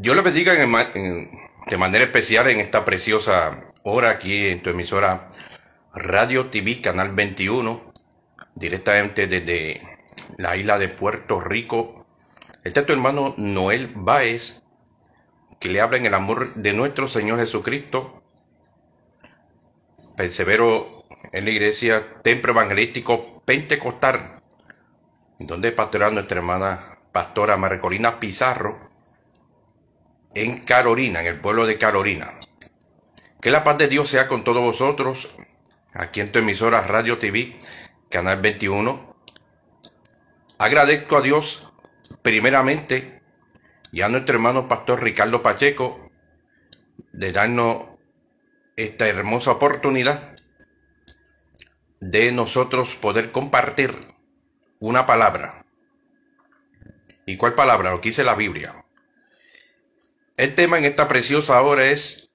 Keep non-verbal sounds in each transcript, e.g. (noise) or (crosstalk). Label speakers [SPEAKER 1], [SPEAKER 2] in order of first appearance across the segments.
[SPEAKER 1] Yo le bendiga de manera especial en esta preciosa hora aquí en tu emisora Radio TV Canal 21, directamente desde la isla de Puerto Rico. Este es tu hermano Noel Báez, que le habla en el amor de nuestro Señor Jesucristo. Persevero en la iglesia Templo Evangelístico Pentecostal, donde pastora nuestra hermana pastora Marcolina Pizarro en Carolina, en el pueblo de Carolina. Que la paz de Dios sea con todos vosotros, aquí en tu emisora Radio TV, Canal 21. Agradezco a Dios primeramente y a nuestro hermano pastor Ricardo Pacheco de darnos esta hermosa oportunidad de nosotros poder compartir una palabra. ¿Y cuál palabra? Lo que dice la Biblia. El tema en esta preciosa hora es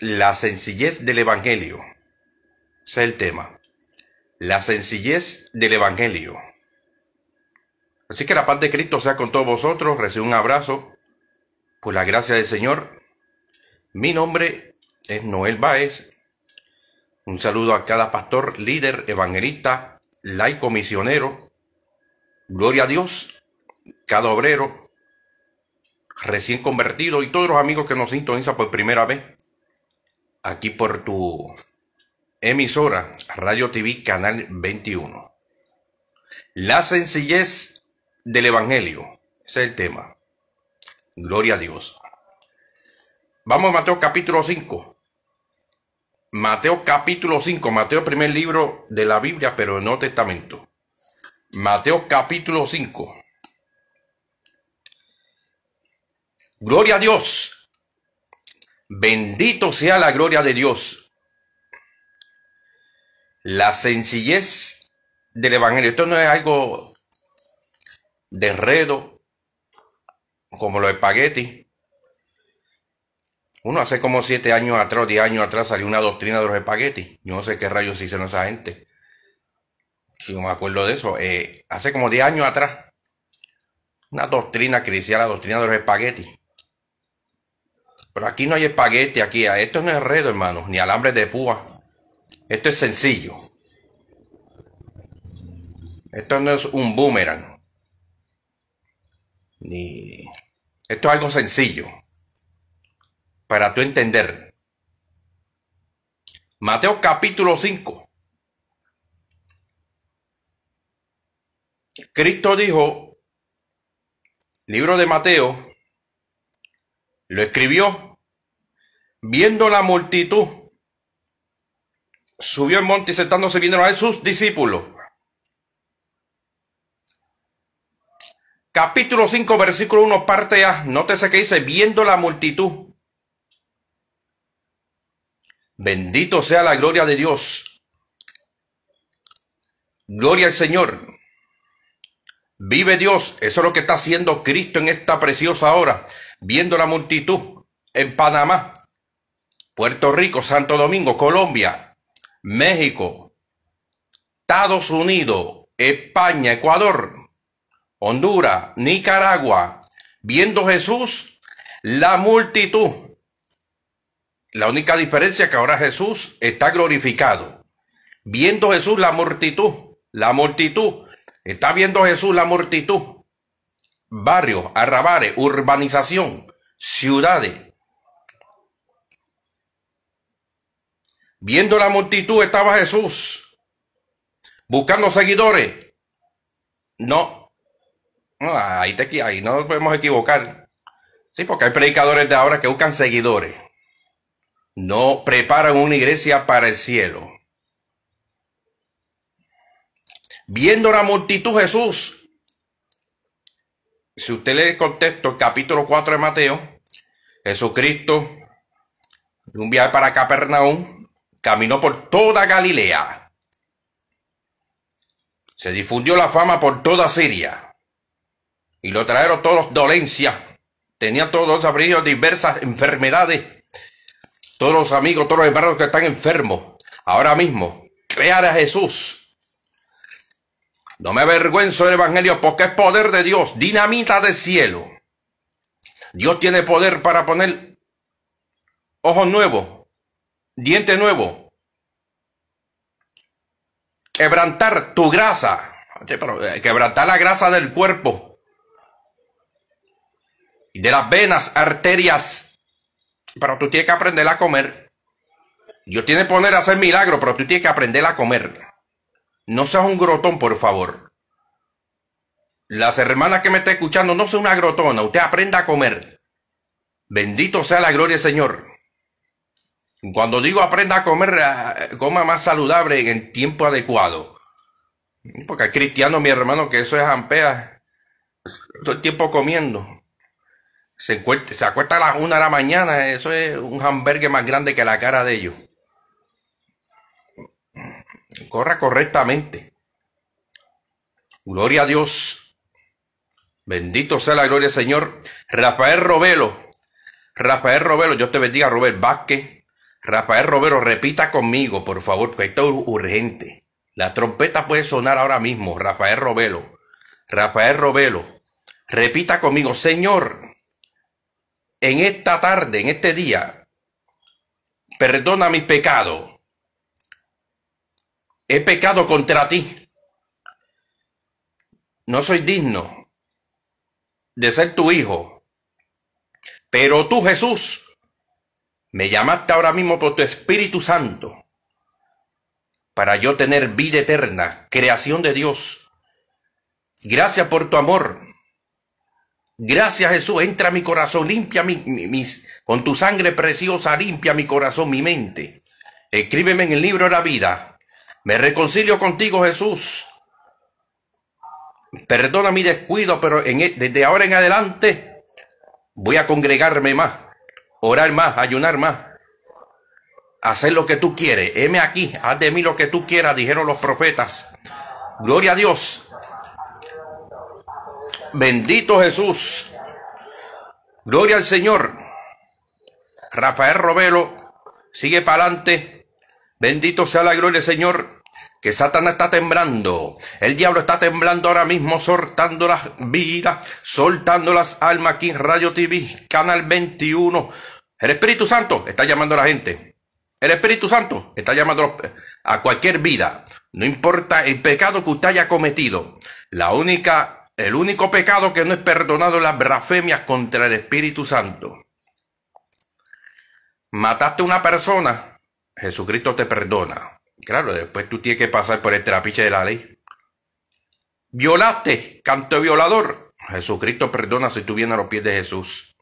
[SPEAKER 1] la sencillez del Evangelio. Ese es el tema. La sencillez del Evangelio. Así que la paz de Cristo sea con todos vosotros. Recibo un abrazo por la gracia del Señor. Mi nombre es Noel Báez. Un saludo a cada pastor, líder, evangelista, laico misionero. Gloria a Dios, cada obrero, recién convertido y todos los amigos que nos sintonizan por primera vez aquí por tu emisora Radio TV Canal 21. La sencillez del Evangelio. es el tema. Gloria a Dios. Vamos a Mateo capítulo 5. Mateo capítulo 5. Mateo primer libro de la Biblia, pero no Nuevo Testamento. Mateo capítulo 5. Gloria a Dios. Bendito sea la gloria de Dios. La sencillez del Evangelio. Esto no es algo de enredo, como los espaguetis. Uno hace como siete años atrás, diez años atrás, salió una doctrina de los espaguetis. Yo no sé qué rayos hicieron esa gente. Si no me acuerdo de eso. Eh, hace como diez años atrás. Una doctrina cristiana, la doctrina de los espaguetis. Pero aquí no hay espaguete, aquí Esto no es enredo, hermano, ni alambre de púa. Esto es sencillo. Esto no es un boomerang. Ni... Esto es algo sencillo. Para tú entender. Mateo capítulo 5. Cristo dijo, libro de Mateo, lo escribió. Viendo la multitud, subió el monte y sentándose viendo a sus discípulos. Capítulo 5, versículo 1, parte A. Nótese que dice, viendo la multitud. Bendito sea la gloria de Dios. Gloria al Señor. Vive Dios. Eso es lo que está haciendo Cristo en esta preciosa hora viendo la multitud en Panamá, Puerto Rico, Santo Domingo, Colombia, México, Estados Unidos, España, Ecuador, Honduras, Nicaragua, viendo Jesús, la multitud. La única diferencia es que ahora Jesús está glorificado. Viendo Jesús la multitud, la multitud, está viendo Jesús la multitud barrios, arrabares, urbanización, ciudades. Viendo la multitud estaba Jesús buscando seguidores. No, ahí, te, ahí no nos podemos equivocar. Sí, porque hay predicadores de ahora que buscan seguidores. No preparan una iglesia para el cielo. Viendo la multitud Jesús si usted le el contexto, el capítulo 4 de Mateo, Jesucristo, de un viaje para Capernaum, caminó por toda Galilea. Se difundió la fama por toda Siria. Y lo trajeron todos, dolencias. Tenía todos los abrigos diversas enfermedades. Todos los amigos, todos los hermanos que están enfermos. Ahora mismo, crear a Jesús no me avergüenzo del Evangelio porque es poder de Dios, dinamita del cielo. Dios tiene poder para poner ojos nuevos, dientes nuevos, quebrantar tu grasa, eh, quebrantar la grasa del cuerpo, de las venas, arterias. Pero tú tienes que aprender a comer. Dios tiene poder a hacer milagros, pero tú tienes que aprender a comer. No seas un grotón, por favor. Las hermanas que me está escuchando, no sea una grotona. Usted aprenda a comer. Bendito sea la gloria del Señor. Cuando digo aprenda a comer, eh, coma más saludable en tiempo adecuado. Porque hay cristianos, mi hermano, que eso es hampea Todo el tiempo comiendo. Se, acuesta a las una de la mañana. Eso es un hamburgues más grande que la cara de ellos corra correctamente. Gloria a Dios. Bendito sea la gloria, Señor. Rafael Robelo. Rafael Robelo, yo te bendiga, Robert Vázquez. Rafael Robelo, repita conmigo, por favor, porque esto es urgente. La trompeta puede sonar ahora mismo. Rafael Robelo. Rafael Robelo. Repita conmigo, Señor, en esta tarde, en este día, perdona mi pecado he pecado contra ti. No soy digno de ser tu hijo. Pero tú, Jesús, me llamaste ahora mismo por tu Espíritu Santo para yo tener vida eterna, creación de Dios. Gracias por tu amor. Gracias Jesús, entra a mi corazón, limpia mi, con tu sangre preciosa, limpia mi corazón, mi mente. Escríbeme en el libro de la vida me reconcilio contigo, Jesús. Perdona mi descuido, pero e, desde ahora en adelante voy a congregarme más, orar más, ayunar más, hacer lo que tú quieres. Heme aquí, haz de mí lo que tú quieras, dijeron los profetas. Gloria a Dios. Bendito Jesús. Gloria al Señor. Rafael Robelo sigue para adelante Bendito sea la gloria del Señor, que Satanás está temblando. El diablo está temblando ahora mismo, soltando las vidas, soltando las almas aquí en Radio TV, Canal 21. El Espíritu Santo está llamando a la gente. El Espíritu Santo está llamando a cualquier vida. No importa el pecado que usted haya cometido. La única, el único pecado que no es perdonado es la blasfemia contra el Espíritu Santo. Mataste a una persona Jesucristo te perdona. Claro, después tú tienes que pasar por el trapiche de la ley. Violaste, canto violador. Jesucristo perdona si tú vienes a los pies de Jesús.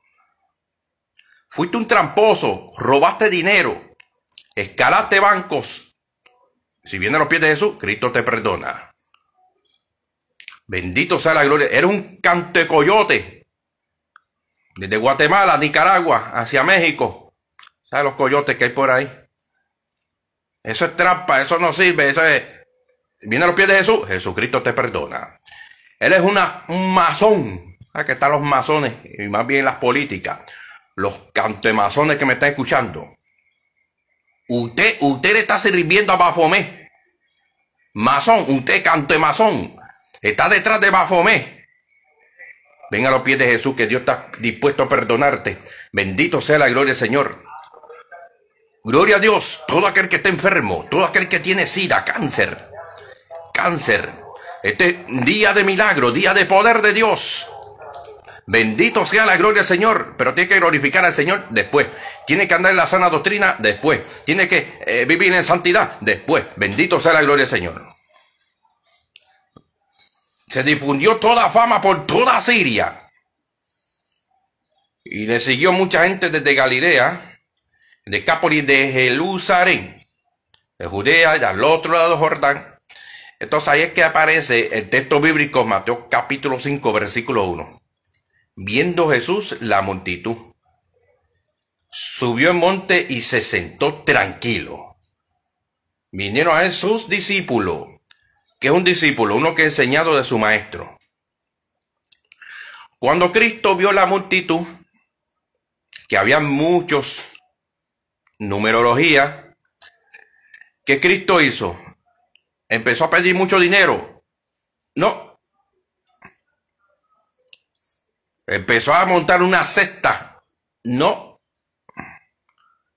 [SPEAKER 1] Fuiste un tramposo, robaste dinero, escalaste bancos. Si vienes a los pies de Jesús, Cristo te perdona. Bendito sea la gloria. Eres un canto coyote. Desde Guatemala, Nicaragua, hacia México. ¿Sabes los coyotes que hay por ahí? Eso es trampa, eso no sirve, eso es... Viene a los pies de Jesús, Jesucristo te perdona. Él es una, un masón. Aquí están los masones, y más bien las políticas. Los cantemasones que me están escuchando. Usted, usted le está sirviendo a Baphomet. Masón, usted cantemasón. Está detrás de Baphomet. Ven a los pies de Jesús, que Dios está dispuesto a perdonarte. Bendito sea la gloria del Señor. Gloria a Dios, todo aquel que está enfermo, todo aquel que tiene sida, cáncer, cáncer. Este día de milagro, día de poder de Dios. Bendito sea la gloria del Señor, pero tiene que glorificar al Señor después. Tiene que andar en la sana doctrina después. Tiene que eh, vivir en santidad después. Bendito sea la gloria del Señor. Se difundió toda fama por toda Siria. Y le siguió mucha gente desde Galilea, de Decápolis de Jerusalén, de Judea y al otro lado del Jordán. Entonces ahí es que aparece el texto bíblico Mateo capítulo 5 versículo 1. Viendo Jesús la multitud, subió el monte y se sentó tranquilo. Vinieron a Jesús sus discípulos, que es un discípulo, uno que ha enseñado de su maestro. Cuando Cristo vio la multitud, que había muchos numerología, ¿qué Cristo hizo? ¿Empezó a pedir mucho dinero? No. ¿Empezó a montar una cesta? No.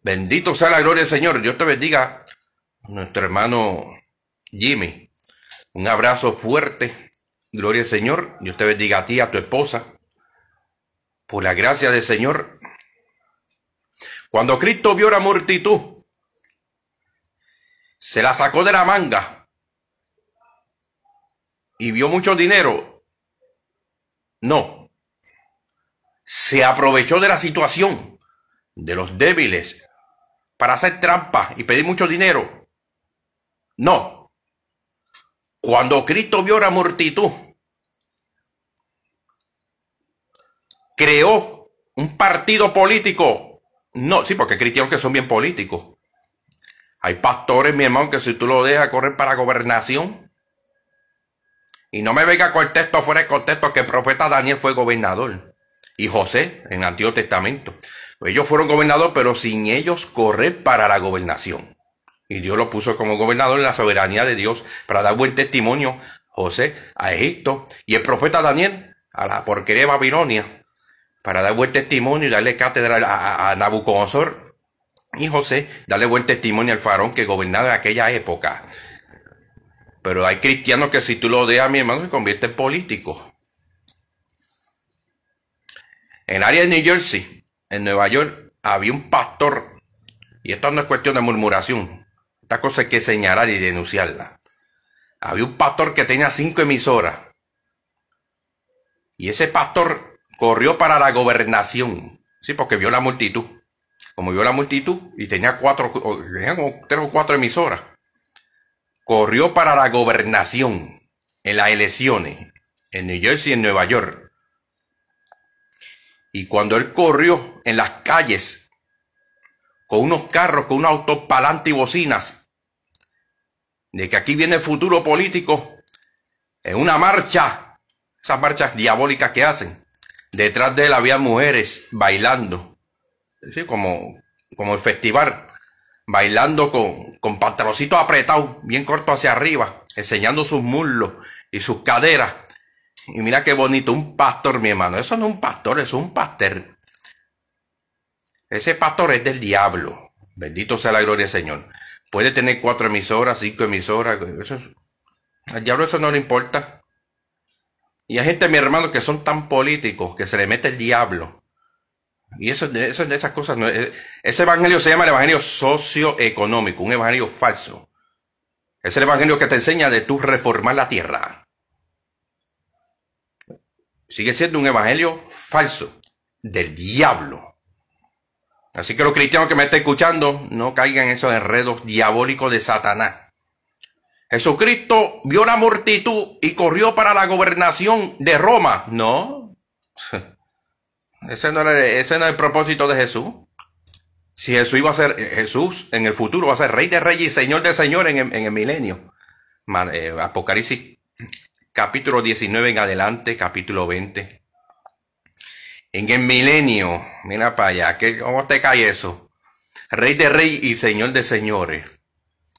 [SPEAKER 1] Bendito sea la gloria del Señor. Dios te bendiga, nuestro hermano Jimmy. Un abrazo fuerte. Gloria al Señor. Dios te bendiga a ti, a tu esposa. Por la gracia del Señor. Cuando Cristo vio la multitud, se la sacó de la manga y vio mucho dinero. No. Se aprovechó de la situación de los débiles para hacer trampas y pedir mucho dinero. No. Cuando Cristo vio la multitud, creó un partido político no, sí, porque cristianos que son bien políticos. Hay pastores, mi hermano, que si tú lo dejas correr para gobernación. Y no me venga con el texto fuera de contexto que el profeta Daniel fue gobernador. Y José, en el Antiguo Testamento. Ellos fueron gobernadores, pero sin ellos correr para la gobernación. Y Dios lo puso como gobernador en la soberanía de Dios para dar buen testimonio José a Egipto y el profeta Daniel a la porquería de Babilonia para dar buen testimonio y darle cátedra a, Nabucodonosor y José, darle buen testimonio al faraón que gobernaba en aquella época. Pero hay cristianos que si tú lo odias, mi hermano, se convierte en político. En el área de New Jersey, en Nueva York, había un pastor. Y esto no es cuestión de murmuración. Esta cosa hay que señalar y denunciarla. Había un pastor que tenía cinco emisoras. Y ese pastor corrió para la gobernación, sí, porque vio la multitud. Como vio la multitud y tenía cuatro, cuatro emisoras, corrió para la gobernación en las elecciones en New Jersey y en Nueva York. Y cuando él corrió en las calles con unos carros, con un auto palante y bocinas, de que aquí viene el futuro político en una marcha, esas marchas diabólicas que hacen. Detrás de él había mujeres bailando, ¿sí? como, como el festival, bailando con, con patrocitos apretados, bien corto hacia arriba, enseñando sus muslos y sus caderas. Y mira qué bonito, un pastor, mi hermano. Eso no es un pastor, eso es un pastor Ese pastor es del diablo. Bendito sea la gloria, Señor. Puede tener cuatro emisoras, cinco emisoras. al diablo eso no le importa. Y hay gente, mi hermano, que son tan políticos que se le mete el diablo. Y eso, es de esas cosas, no, e-, ese evangelio se llama el evangelio socioeconómico, un evangelio falso. Es el evangelio que te enseña de tú reformar la tierra. Sigue siendo un evangelio falso, del diablo. Así que los cristianos que me están escuchando, no caigan en esos enredos diabólicos de Satanás. Jesucristo vio la multitud y corrió para la gobernación de Roma. No. (laughs) Ese no, era, el propósito de Jesús. Si Jesús iba a ser, Jesús en el futuro va a ser rey de reyes y señor de señores en, el milenio. Eh, Apocalipsis capítulo 19 en adelante, capítulo 20. En el milenio, mira para allá, que, ¿cómo te cae eso? Rey de rey y señor de señores.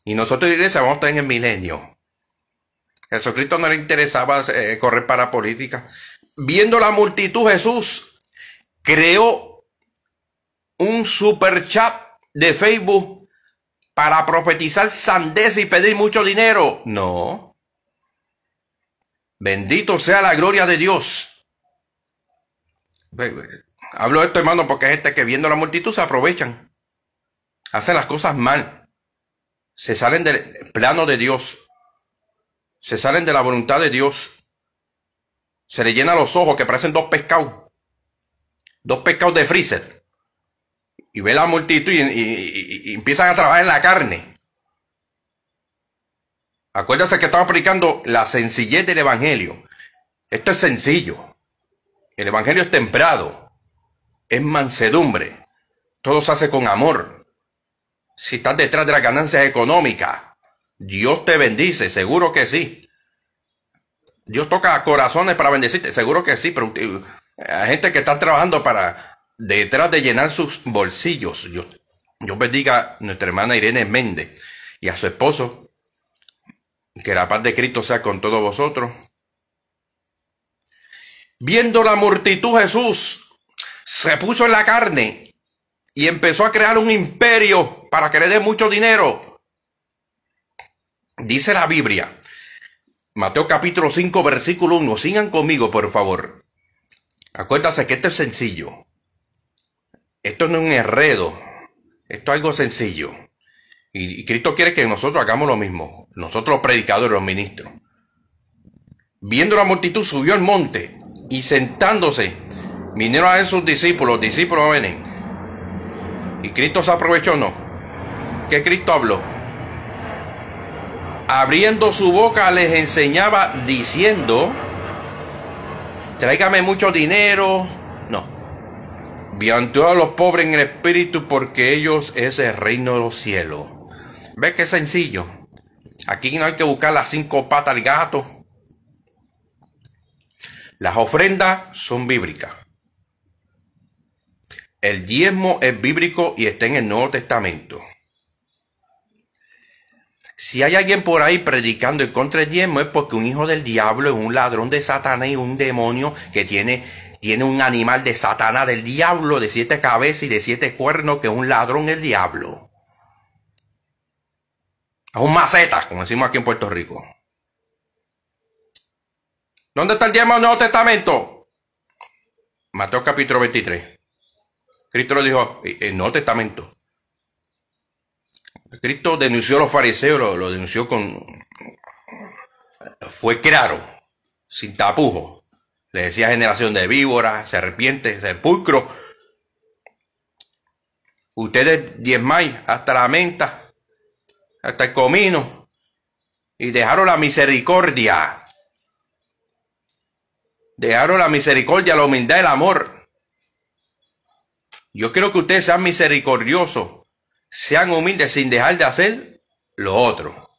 [SPEAKER 1] Y nosotros regresamos vamos a estar en el milenio. Jesucristo no le interesaba eh, correr para política. Viendo la multitud, Jesús creó un super chat de Facebook para profetizar sandez y pedir mucho dinero. No. Bendito sea la gloria de Dios. Hablo de esto, hermano, porque es gente que viendo la multitud se aprovechan. Hacen las cosas mal se salen del plano de Dios, se salen de la voluntad de Dios, se le llenan los ojos que parecen dos pescados, dos pescados de freezer, y ve la multitud y, empiezan a trabajar en la carne. Acuérdate que estaba aplicando la sencillez del Evangelio. Esto es sencillo. El Evangelio es temprado. Es mansedumbre. Todo se hace con amor si estás detrás de las ganancias económicas. Dios te bendice, seguro que sí. Dios toca corazones para bendecirte, seguro que sí, pero eh, hay gente que está trabajando para detrás de llenar sus bolsillos. Dios, Dios bendiga a nuestra hermana Irene Méndez y a su esposo. Que la paz de Cristo sea con todos vosotros. Viendo la multitud, Jesús se puso en la carne y empezó a crear un imperio para que le dé mucho dinero. Dice la Biblia, Mateo capítulo 5, versículo 1, sigan conmigo por favor. Acuérdense que esto es sencillo. Esto no es un enredo, esto es algo sencillo. Y, Cristo quiere que nosotros hagamos lo mismo, nosotros predicadores, los ministros. Viendo la multitud, subió al monte y sentándose, vinieron a él sus discípulos, discípulos vienen. Y Cristo se aprovechó, no, que Cristo habló. Abriendo su boca les enseñaba diciendo, tráigame mucho dinero. No. Bien a los pobres en el espíritu porque ellos es el reino de los cielos. ¿Ves qué sencillo? Aquí no hay que buscar las cinco patas del gato. Las ofrendas son bíblicas. El diezmo es bíblico y está en el Nuevo Testamento. Si hay alguien por ahí predicando en contra el diezmo es porque un hijo del diablo es un ladrón de Satanás y un demonio que tiene, tiene un animal de Satanás del diablo de siete cabezas y de siete cuernos que es un ladrón el diablo. Es un maceta, como decimos aquí en Puerto Rico. ¿Dónde está el diezmo el Nuevo Testamento? Mateo capítulo 23. Cristo lo dijo, en eh, el eh, Nuevo Testamento. Cristo denunció a los fariseos, lo, denunció con... Fue claro, sin tapujo. Le decía generación de víboras, serpientes, sepulcros. Ustedes diezmáis hasta la menta, hasta el comino, y dejaron la misericordia. Dejaron la misericordia, la humildad, el amor. Yo quiero que ustedes sean misericordiosos sean humildes sin dejar de hacer lo otro.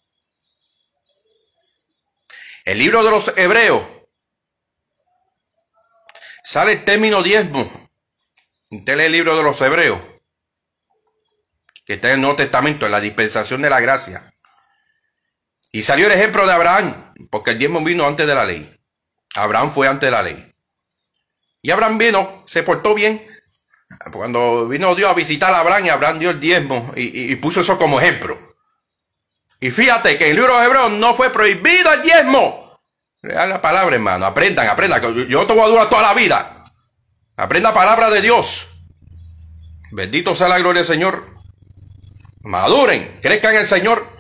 [SPEAKER 1] El libro de los hebreos sale el término diezmo. Usted lee el libro de los hebreos, que está en el Nuevo Testamento, en la dispensación de la gracia. Y salió el ejemplo de Abraham, porque el diezmo vino antes de la ley. Abraham fue antes de la ley. Y Abraham vino, se portó bien, cuando vino Dios a visitar a Abraham y Abraham dio el diezmo y, puso eso como ejemplo. Y fíjate que en el libro de Hebreo no fue prohibido el diezmo. Lea la palabra, hermano. Aprendan, aprendan. Yo tengo a durar toda la vida. Aprenda palabra de Dios. Bendito sea la gloria del Señor. Maduren, crezcan en el Señor.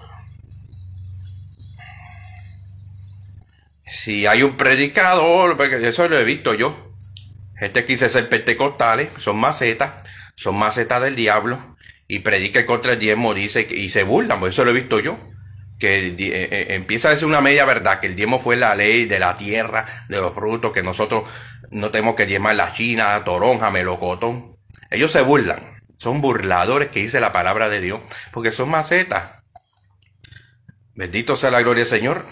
[SPEAKER 1] Si hay un predicador, eso lo he visto yo. Este que dice ser pentecostales, son macetas, son macetas del diablo y predica contra el diezmo, dice y se burlan, por pues eso lo he visto yo. Que eh, eh, empieza a decir una media verdad, que el diezmo fue la ley de la tierra, de los frutos, que nosotros no tenemos que diezmar la china, toronja, melocotón. Ellos se burlan, son burladores que dice la palabra de Dios, porque son macetas. Bendito sea la gloria Señor.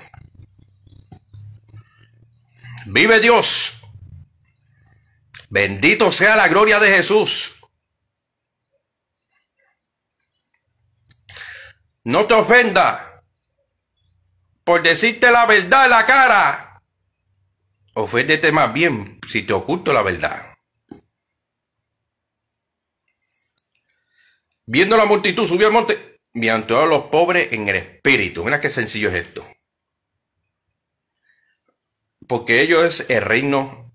[SPEAKER 1] Vive Dios. Bendito sea la gloria de Jesús. No te ofenda por decirte la verdad en la cara. Oféndete más bien si te oculto la verdad. Viendo la multitud, subió al monte Me a todos los pobres en el espíritu. Mira qué sencillo es esto. Porque ellos es el reino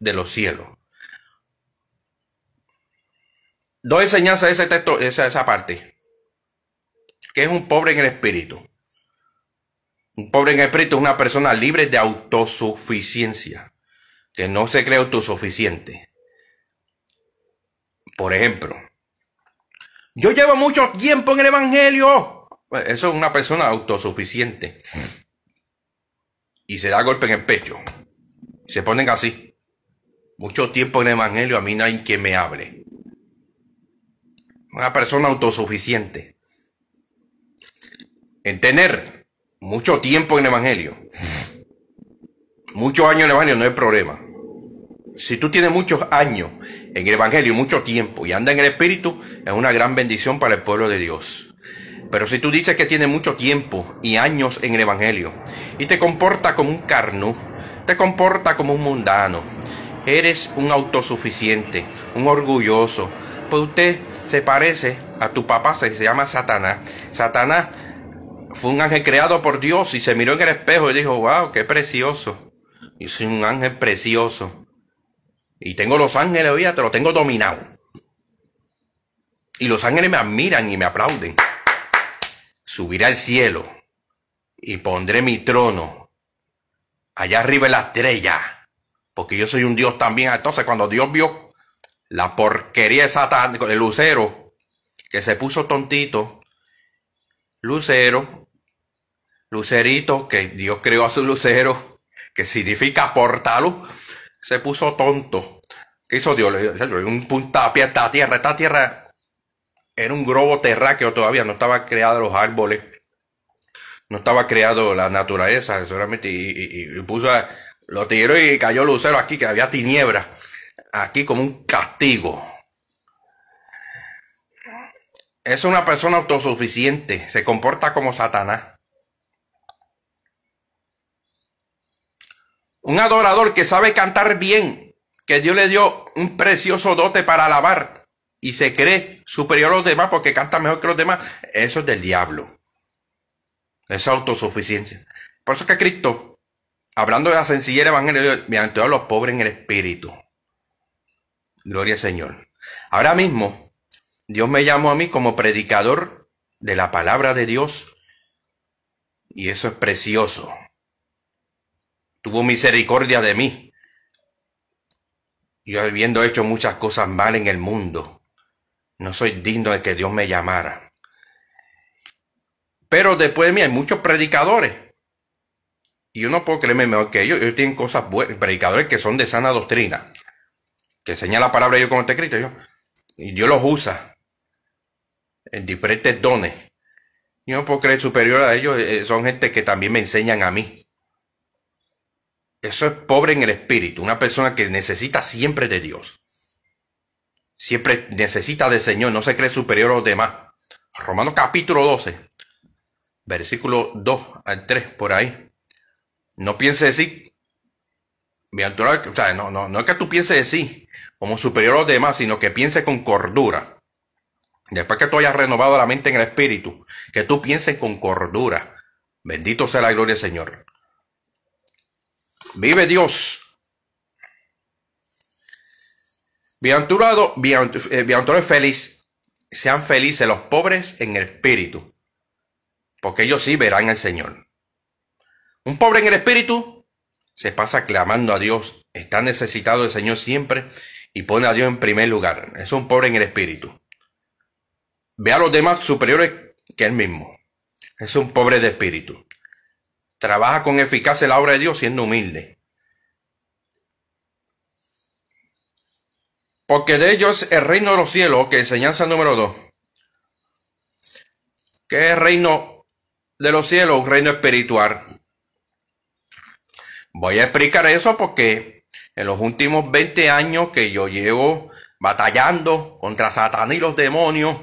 [SPEAKER 1] de los cielos. Dos enseñanzas de ese texto, esa, esa parte. Que es un pobre en el espíritu. Un pobre en el espíritu es una persona libre de autosuficiencia. Que no se cree autosuficiente. Por ejemplo, yo llevo mucho tiempo en el Evangelio. Eso es una persona autosuficiente. Y se da golpe en el pecho. Se ponen así. Mucho tiempo en el Evangelio, a mí no hay quien me hable una persona autosuficiente, en tener mucho tiempo en el Evangelio, muchos años en el Evangelio no es problema. Si tú tienes muchos años en el Evangelio, mucho tiempo, y anda en el Espíritu, es una gran bendición para el pueblo de Dios. Pero si tú dices que tienes mucho tiempo y años en el Evangelio, y te comporta como un carno, te comporta como un mundano, eres un autosuficiente, un orgulloso, usted se parece a tu papá, se llama Satanás. Satanás fue un ángel creado por Dios y se miró en el espejo y dijo, wow, qué precioso. Y soy un ángel precioso. Y tengo los ángeles, hoy te lo tengo dominado. Y los ángeles me admiran y me aplauden. Subiré al cielo y pondré mi trono allá arriba en la estrella. Porque yo soy un Dios también. Entonces, cuando Dios vio la porquería satánica, el Lucero, que se puso tontito, Lucero, Lucerito, que Dios creó a su Lucero, que significa portaluz, se puso tonto. ¿Qué hizo Dios? Un puntapié, esta tierra, esta tierra era un globo terráqueo todavía, no estaba creado los árboles, no estaba creado la naturaleza, solamente, y, puso, a, lo tiró y cayó Lucero aquí, que había tiniebra aquí como un castigo. Es una persona autosuficiente, se comporta como Satanás. Un adorador que sabe cantar bien, que Dios le dio un precioso dote para alabar y se cree superior a los demás porque canta mejor que los demás, eso es del diablo. Es autosuficiencia. Por eso que Cristo, hablando de la sencillez evangelio, me a los pobres en el espíritu. Gloria al Señor. Ahora mismo, Dios me llamó a mí como predicador de la palabra de Dios. Y eso es precioso. Tuvo misericordia de mí. Yo habiendo hecho muchas cosas mal en el mundo, no soy digno de que Dios me llamara. Pero después de mí hay muchos predicadores. Y yo no puedo creerme mejor que ellos. Ellos tienen cosas buenas, predicadores que son de sana doctrina que la palabra yo como te escrito. Yo, y Dios los usa en diferentes dones. Yo no puedo creer superior a ellos, eh, son gente que también me enseñan a mí. Eso es pobre en el espíritu, una persona que necesita siempre de Dios. Siempre necesita del Señor, no se cree superior a los demás. Romano capítulo 12, versículo 2 al 3, por ahí. No piense decir, o sea, no, no, no es que tú pienses decir, como superior a los demás, sino que piense con cordura. Después que tú hayas renovado la mente en el espíritu, que tú pienses con cordura. Bendito sea la gloria, Señor. Vive Dios. Bienaventurado, eh, bienaventurado es feliz. Sean felices los pobres en el espíritu, porque ellos sí verán al Señor. Un pobre en el espíritu se pasa clamando a Dios, está necesitado el Señor siempre y pone a Dios en primer lugar. Es un pobre en el espíritu. Ve a los demás superiores que él mismo. Es un pobre de espíritu. Trabaja con eficacia la obra de Dios siendo humilde. Porque de ellos el reino de los cielos, que enseñanza número dos. ¿Qué es el reino de los cielos? Un reino espiritual. Voy a explicar eso porque en los últimos 20 años que yo llevo batallando contra Satán y los demonios,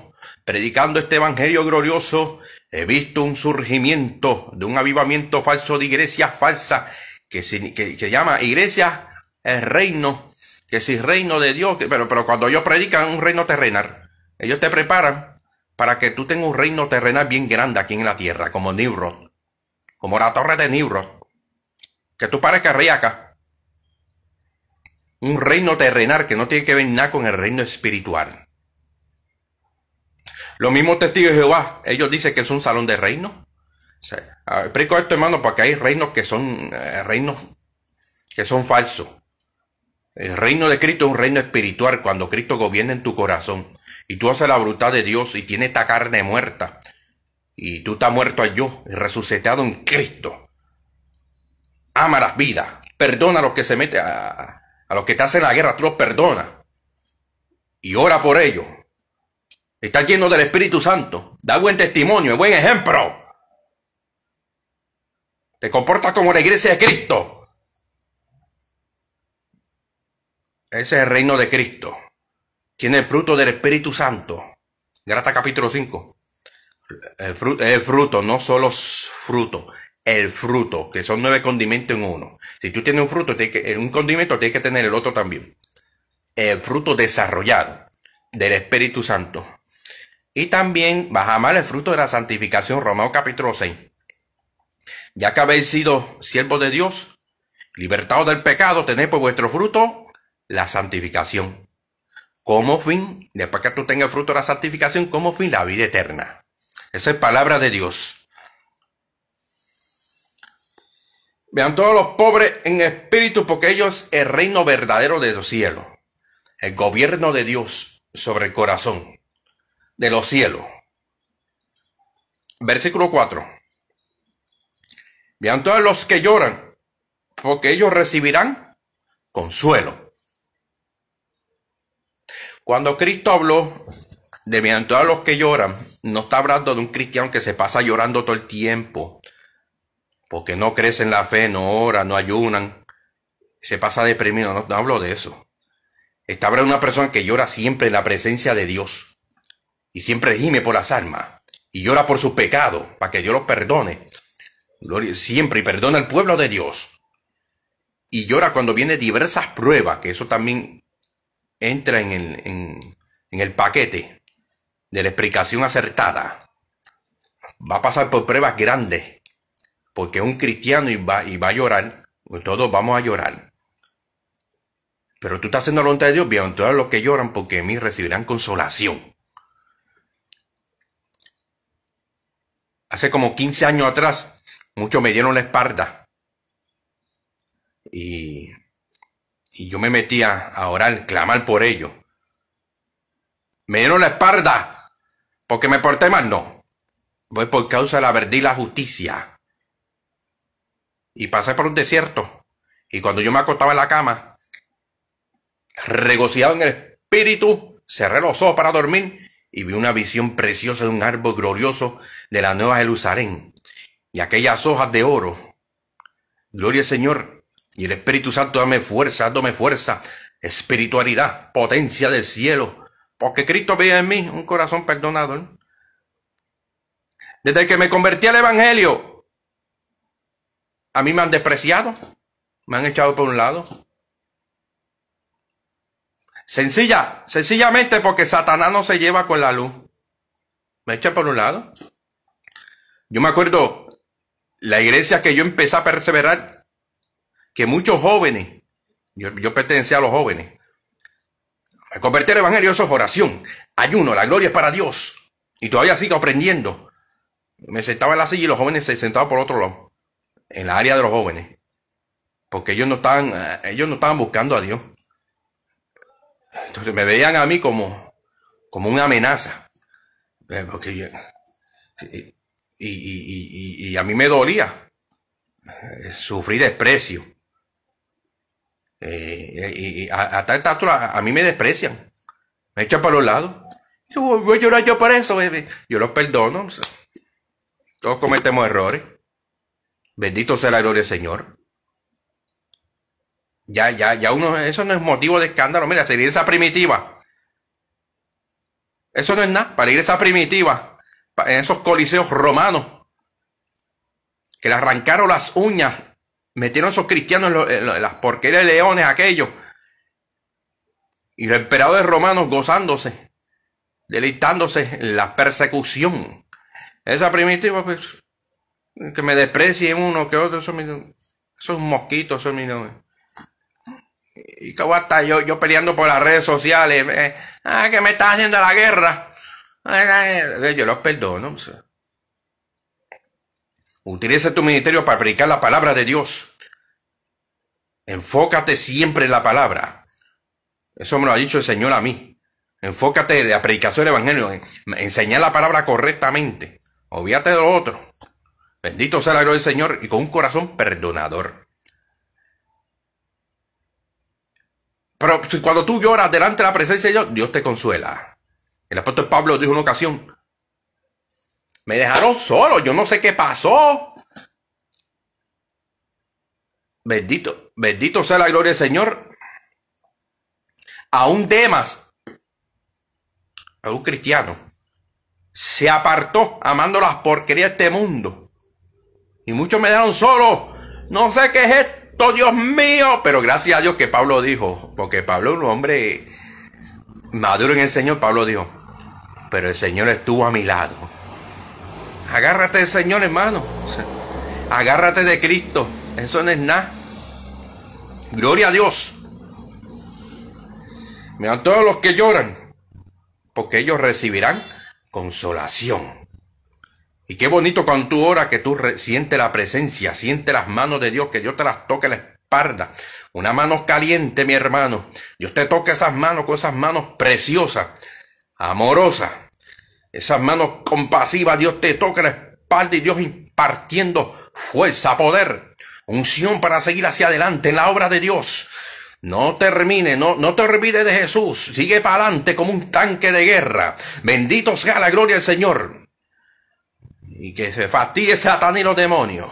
[SPEAKER 1] predicando este evangelio glorioso, he visto un surgimiento de un avivamiento falso de iglesias falsas que se llama iglesia el reino, que el reino de Dios, pero, pero cuando ellos predican un reino terrenal, ellos te preparan para que tú tengas un reino terrenal bien grande aquí en la tierra, como Nibro, como la torre de Nibro, que tú parezcas rey acá un reino terrenal que no tiene que ver nada con el reino espiritual. Los mismos testigos de Jehová, ellos dicen que es un salón de reino. explico esto, hermano, porque hay reinos que son eh, reinos que son falsos. El reino de Cristo es un reino espiritual cuando Cristo gobierna en tu corazón y tú haces la voluntad de Dios y tienes esta carne muerta y tú estás muerto a yo, resucitado en Cristo. Ama las vidas, perdona a los que se meten a, a los que te hacen la guerra, tú los perdonas. Y ora por ellos. Está lleno del Espíritu Santo. Da buen testimonio, buen ejemplo. Te comportas como la iglesia de Cristo. Ese es el reino de Cristo. Tiene el fruto del Espíritu Santo. Grata capítulo 5. El el fruto, no solo fruto, el fruto, que son nueve condimentos en uno. Si tú tienes un fruto, que, eh, un condimento, tienes que tener el otro también. El fruto desarrollado del Espíritu Santo. Y también vas a el fruto de la santificación, Romano capítulo 6. Ya que habéis sido siervos de Dios, libertados del pecado, tenéis por vuestro fruto la santificación. Como fin, después que tú tengas el fruto de la santificación, como fin la vida eterna. Esa es palabra de Dios. Vean todos los pobres en espíritu, porque ellos el reino verdadero de los cielos. El gobierno de Dios sobre el corazón de los cielos. Versículo 4. Vean todos los que lloran, porque ellos recibirán consuelo. Cuando Cristo habló de vean todos los que lloran, no está hablando de un cristiano que se pasa llorando todo el tiempo porque no crecen la fe, no oran, no ayunan, se pasa deprimido, no, hablo de eso. Está habrá una persona que llora siempre en la presencia de Dios y siempre gime por las almas y llora por sus pecados para que Dios los perdone. Siempre y perdona al pueblo de Dios. Y llora cuando vienen diversas pruebas, que eso también entra en el, en el paquete de la explicación acertada. Va a pasar por pruebas grandes porque un cristiano y va, y va a llorar, pues todos vamos a llorar. Pero tú estás haciendo la voluntad de Dios, todos los que lloran, porque a mí recibirán consolación. Hace como 15 años atrás, muchos me dieron la espalda. Y, y yo me metía a orar, clamar por ellos. Me dieron la espalda porque me porté mal, no. Voy por causa de la verdad y la justicia y pasé por un desierto. Y cuando yo me acostaba en la cama, regocijado en el espíritu, cerré los ojos para dormir y vi una visión preciosa de un árbol glorioso de la Nueva Jerusalén y aquellas hojas de oro. Gloria al Señor y el Espíritu Santo, dame fuerza, dame fuerza, espiritualidad, potencia del cielo, porque Cristo ve en mí un corazón perdonado. Desde que me convertí al Evangelio, a mí me han despreciado, me han echado por un lado. Sencilla, sencillamente porque Satanás no se lleva con la luz. Me echa por un lado. Yo me acuerdo la iglesia que yo empecé a perseverar, que muchos jóvenes, yo, pertenecía a los jóvenes, me convertí en evangelio eso es oración, ayuno, la gloria es para Dios. Y todavía sigo aprendiendo. Me sentaba en la silla y los jóvenes se sentaban por otro lado en la área de los jóvenes, porque ellos no estaban, eh, ellos no estaban buscando a Dios. Entonces me veían a mí como, como una amenaza. Porque y, y, a mí me dolía. Eh, sufrí desprecio. Eh, y hasta tal a mí me desprecian. Me echan para los lados. Yo voy a llorar yo por eso. bebé. Yo los perdono. Todos cometemos errores. Bendito sea la gloria, Señor. Ya, ya, ya uno, eso no es motivo de escándalo. Mira, sería esa primitiva. Eso no es nada para ir esa primitiva en esos coliseos romanos que le arrancaron las uñas, metieron a esos cristianos en, las porquerías de leones, aquellos. Y los emperadores romanos gozándose, deleitándose en la persecución. Esa primitiva, pues, que me desprecien uno que otro, son mosquitos son son Y que voy yo, yo peleando por las redes sociales. Eh, ah, que me está haciendo la guerra. Ah, ah, eh, eh, yo los perdono. utilice tu ministerio para predicar la palabra de Dios. Enfócate siempre en la palabra. Eso me lo ha dicho el Señor a mí. Enfócate en la predicación del Evangelio, enseñar la palabra correctamente. Obviate de lo otro. Bendito sea la gloria del Señor y con un corazón perdonador. Pero cuando tú lloras delante de la presencia de Dios, Dios te consuela. El apóstol Pablo dijo una ocasión, me dejaron solo, yo no sé qué pasó. Bendito, bendito sea la gloria del Señor. a un demás a un cristiano, se apartó amando las porquerías de este mundo y muchos me dejaron solo. No sé qué es esto, Dios mío. Pero gracias a Dios que Pablo dijo, porque Pablo es un hombre maduro en el Señor, Pablo dijo, pero el Señor estuvo a mi lado. Agárrate del Señor, hermano. Agárrate de Cristo. Eso no es nada. Gloria a Dios. Vean todos los que lloran, porque ellos recibirán consolación. Y qué bonito cuando tu hora que tú sientes la presencia, sientes las manos de Dios, que Dios te las toque la espalda. Una mano caliente, mi hermano. Dios te toca esas manos con esas manos preciosas, amorosas. Esas manos compasivas, Dios te toca la espalda y Dios impartiendo fuerza, poder, unción para seguir hacia adelante en la obra de Dios. No termine, no, no te olvides de Jesús. Sigue para adelante como un tanque de guerra. Bendito sea la gloria del Señor y que se fastigue satan y los demonios.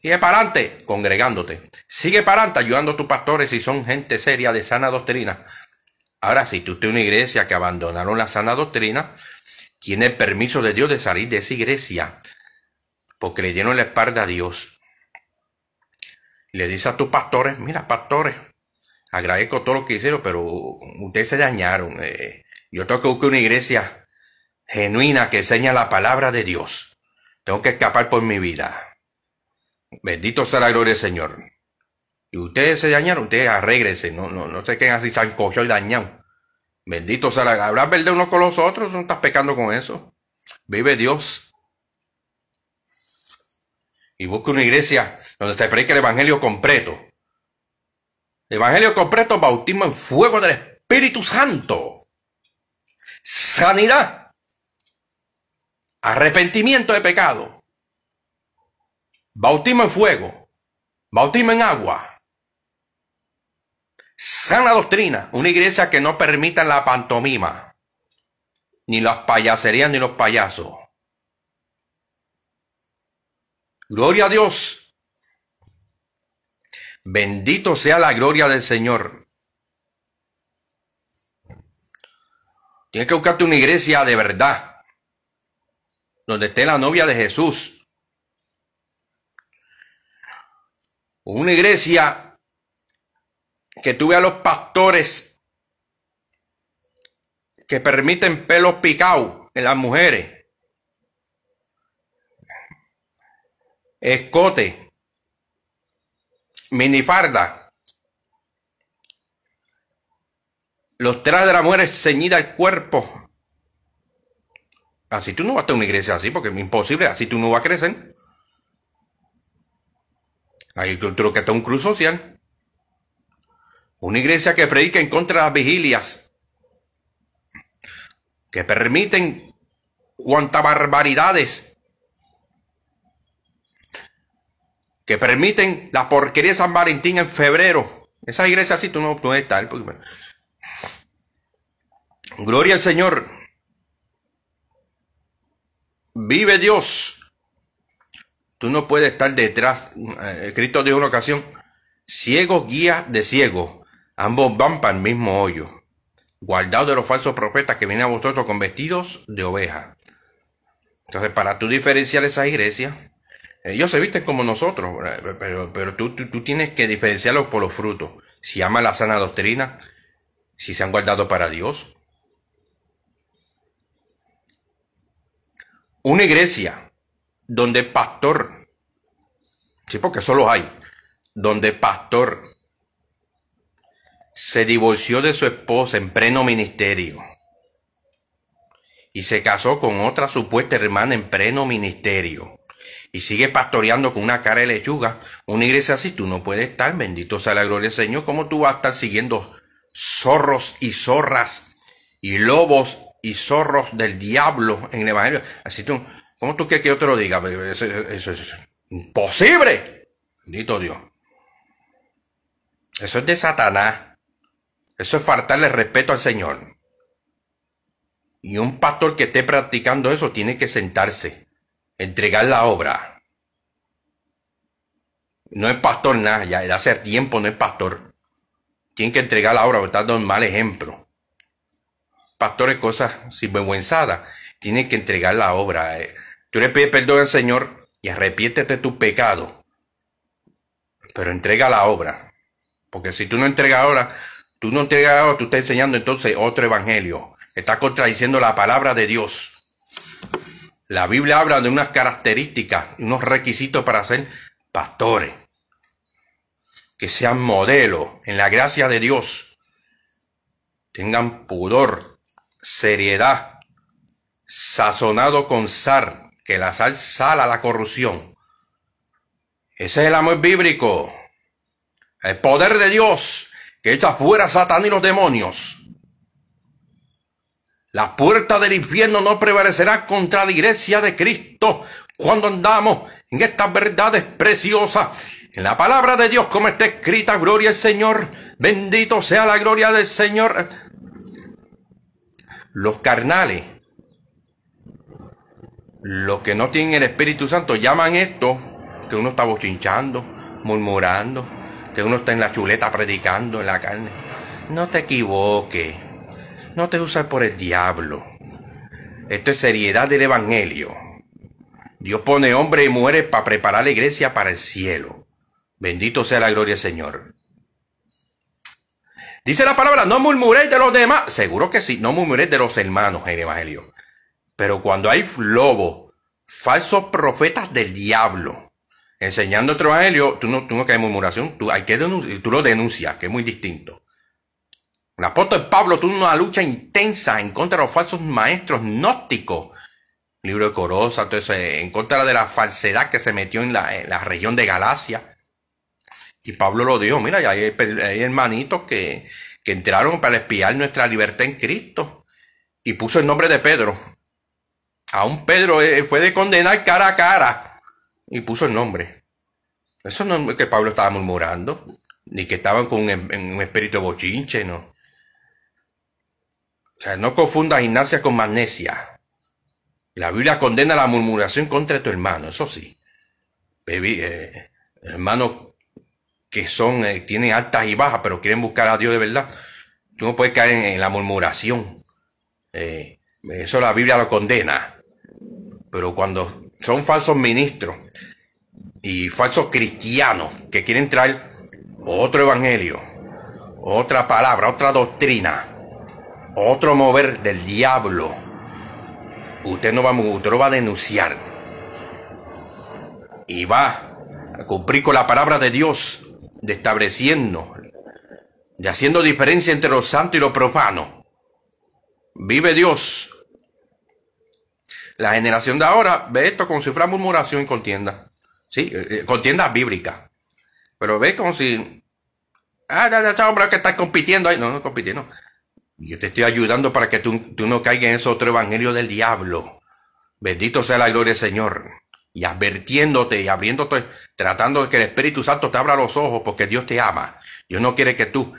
[SPEAKER 1] Sigue para adelante congregándote. Sigue para adelante ayudando a tus pastores si son gente seria de sana doctrina. Ahora, si tú tienes una iglesia que abandonaron la sana doctrina, tiene permiso de Dios de salir de esa iglesia porque le dieron la espalda a Dios. Le dice a tus pastores, mira pastores, agradezco todo lo que hicieron, pero ustedes se dañaron. Eh, yo tengo que buscar una iglesia genuina que enseña la palabra de Dios. Tengo que escapar por mi vida. Bendito sea la gloria del Señor. Y ustedes se dañaron, ustedes arrégrense. No, no, no se queden así sancocho y dañado. Bendito sea la verdad. verde uno con los otros, no estás pecando con eso. Vive Dios. Y busca una iglesia donde se predique el evangelio completo. evangelio completo, bautismo en fuego del Espíritu Santo. Sanidad arrepentimiento de pecado, bautismo en fuego, bautismo en agua, sana doctrina, una iglesia que no permita la pantomima, ni las payaserías ni los payasos. Gloria a Dios. Bendito sea la gloria del Señor. Tienes que buscarte una iglesia de verdad donde esté la novia de Jesús. Una iglesia que tuve a los pastores que permiten pelos picados en las mujeres. Escote. Minifarda. Los trajes de la mujer ceñida al cuerpo Así tú no vas a tener una iglesia así, porque es imposible, así tú no vas a crecer. hay tú, que está un cruz social. Una iglesia que predica en contra de las vigilias, que permiten cuantas barbaridades, que permiten la porquería de San Valentín en febrero. Esa iglesia así tú no puedes estar. Gloria al Señor vive Dios. Tú no puedes estar detrás. Eh, Cristo dijo una ocasión, ciego, guía de ciego. Ambos van para el mismo hoyo. Guardados de los falsos profetas que vienen a vosotros con vestidos de oveja. Entonces, para tú diferenciar esa Iglesia, ellos se visten como nosotros, pero, tú, tú, tú, tienes que diferenciarlos por los frutos. Si ama la sana doctrina, si se han guardado para Dios, una iglesia donde el pastor, sí, porque solo hay, donde el pastor se divorció de su esposa en pleno ministerio y se casó con otra supuesta hermana en pleno ministerio y sigue pastoreando con una cara de lechuga, una iglesia así tú no puedes estar, bendito sea la gloria del Señor, como tú vas a estar siguiendo zorros y zorras y lobos y zorros del diablo en el Evangelio. Así tú, ¿cómo tú quieres que yo te lo diga? Pues, imposible. Bendito Dios. Eso es de Satanás. Eso es faltarle respeto al Señor. Y un pastor que esté practicando eso tiene que sentarse, entregar la obra. No es pastor nada, ya hace tiempo no es pastor. Tiene que entregar la obra, está dando un mal ejemplo pastores cosas sinvergüenzadas. tienen que entregar la obra. Tú eh. le pides perdón al Señor y arrepiéntete tu pecado. Pero entrega la obra. Porque si tú no entregas ahora, tú no entregas ahora, tú estás enseñando entonces otro evangelio. Estás contradiciendo la palabra de Dios. La Biblia habla de unas características, unos requisitos para ser pastores. Que sean modelo en la gracia de Dios. Tengan pudor, seriedad, sazonado con sal, que la sal sala la corrupción. Ese es el amor bíblico, el poder de Dios que echa fuera a Satán y los demonios. La puerta del infierno no prevalecerá contra la iglesia de Cristo cuando andamos en estas verdades preciosas. En la palabra de Dios como está escrita, gloria al Señor. Bendito sea la gloria del Señor. Los carnales, los que no tienen el Espíritu Santo, llaman esto que uno está bochinchando, murmurando, que uno está en la chuleta predicando en la carne. No te equivoques, no te uses por el diablo. Esto es seriedad del Evangelio. Dios pone hombre y muere para preparar la iglesia para el cielo. Bendito sea la gloria, Señor. Dice la palabra, no murmuréis de los demás. Seguro que sí, no murmuréis de los hermanos en el Evangelio. Pero cuando hay lobos, falsos profetas del diablo, enseñando otro evangelio, tú no, tú no murmuración, tú, hay que tú lo denuncias, que es muy distinto. El apóstol Pablo tuvo una lucha intensa en contra de los falsos maestros gnósticos. Libro de Corosa, entonces, en contra de la falsedad que se metió en la, en la región de Galacia. Y Pablo lo dio. mira, hay, hay hermanitos que, entraron para espiar nuestra libertad en Cristo. Y puso el nombre de Pedro. A un Pedro eh, fue de condenar cara a cara. Y puso el nombre. Eso no es que Pablo estaba murmurando. Ni que estaban con un, em, espíritu bochinche, no. O sea, no confunda gimnasia con magnesia. La Biblia condena la murmuración contra tu hermano, eso sí. Eh, hermano que son, eh, tienen altas y bajas, pero quieren buscar a Dios de verdad, tú no puedes caer en, la murmuración. Eh, eso la Biblia lo condena. Pero cuando son falsos ministros y falsos cristianos que quieren traer otro evangelio, otra palabra, otra doctrina, otro mover del diablo, usted no va, usted no va a denunciar. Y va a cumplir con la palabra de Dios de estableciendo, de haciendo diferencia entre lo santo y lo profano. Vive Dios. La generación de ahora ve esto con cierta murmuración y contienda. Sí, eh, eh, contienda bíblica. Pero ve como si. Ah, ya, ya, hombre, que está compitiendo ahí. No, no compitiendo. Yo te estoy ayudando para que tú, tú no caigas en ese otro evangelio del diablo. Bendito sea la gloria del Señor y advirtiéndote y abriéndote, tratando de que el Espíritu Santo te abra los ojos porque Dios te ama. Dios no quiere que tú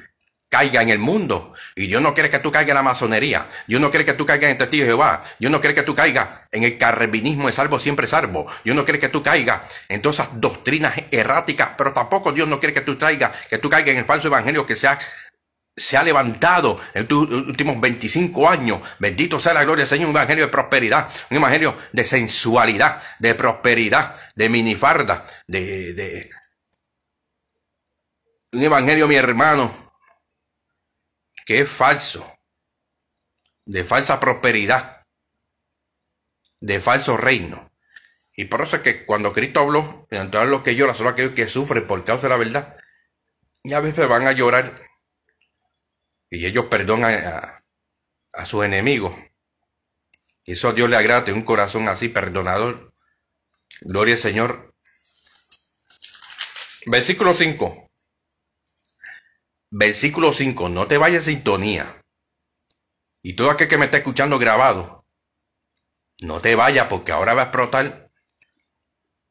[SPEAKER 1] caiga en el mundo. Y Dios no quiere que tú caiga en la masonería. Dios no quiere que tú caiga en testigo de Jehová. Dios no quiere que tú caiga en el carabinismo de salvo siempre salvo. Dios no quiere que tú caiga en todas esas doctrinas erráticas. Pero tampoco Dios no quiere que tú traigas, que tú caiga en el falso evangelio que sea se ha levantado en tus últimos 25 años. Bendito sea la gloria, Señor. Un evangelio de prosperidad, un evangelio de sensualidad, de prosperidad, de minifarda, de, de... un evangelio, mi hermano, que es falso, de falsa prosperidad, de falso reino. Y por eso es que cuando Cristo habló, entonces lo que lloran solo aquellos que sufren por causa de la verdad. Y a veces van a llorar y ellos perdonan a, sus enemigos. eso a Dios le agrada, un corazón así perdonador. Gloria al Señor. Versículo 5. Versículo 5. No te vayas en sintonía. Y todo aquel que me está escuchando grabado, no te vayas porque ahora va a explotar.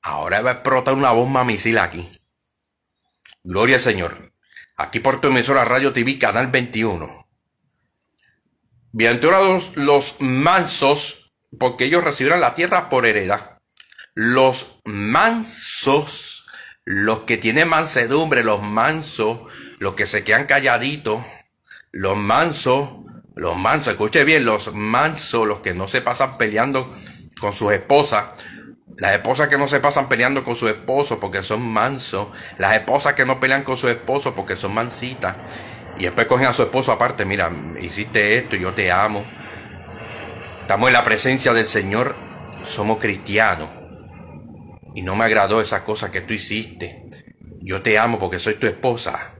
[SPEAKER 1] Ahora va a explotar una bomba misil aquí. Gloria al Señor. Aquí por tu emisora Radio TV, Canal 21. Bienaventurados los mansos, porque ellos recibirán la tierra por heredad. Los mansos, los que tienen mansedumbre, los mansos, los que se quedan calladitos, los mansos, los mansos, escuche bien, los mansos, los que no se pasan peleando con sus esposas, las esposas que no se pasan peleando con su esposo porque son mansos. Las esposas que no pelean con su esposo porque son mansitas. Y después cogen a su esposo aparte, mira, hiciste esto, yo te amo. Estamos en la presencia del Señor, somos cristianos. Y no me agradó esa cosa que tú hiciste. Yo te amo porque soy tu esposa.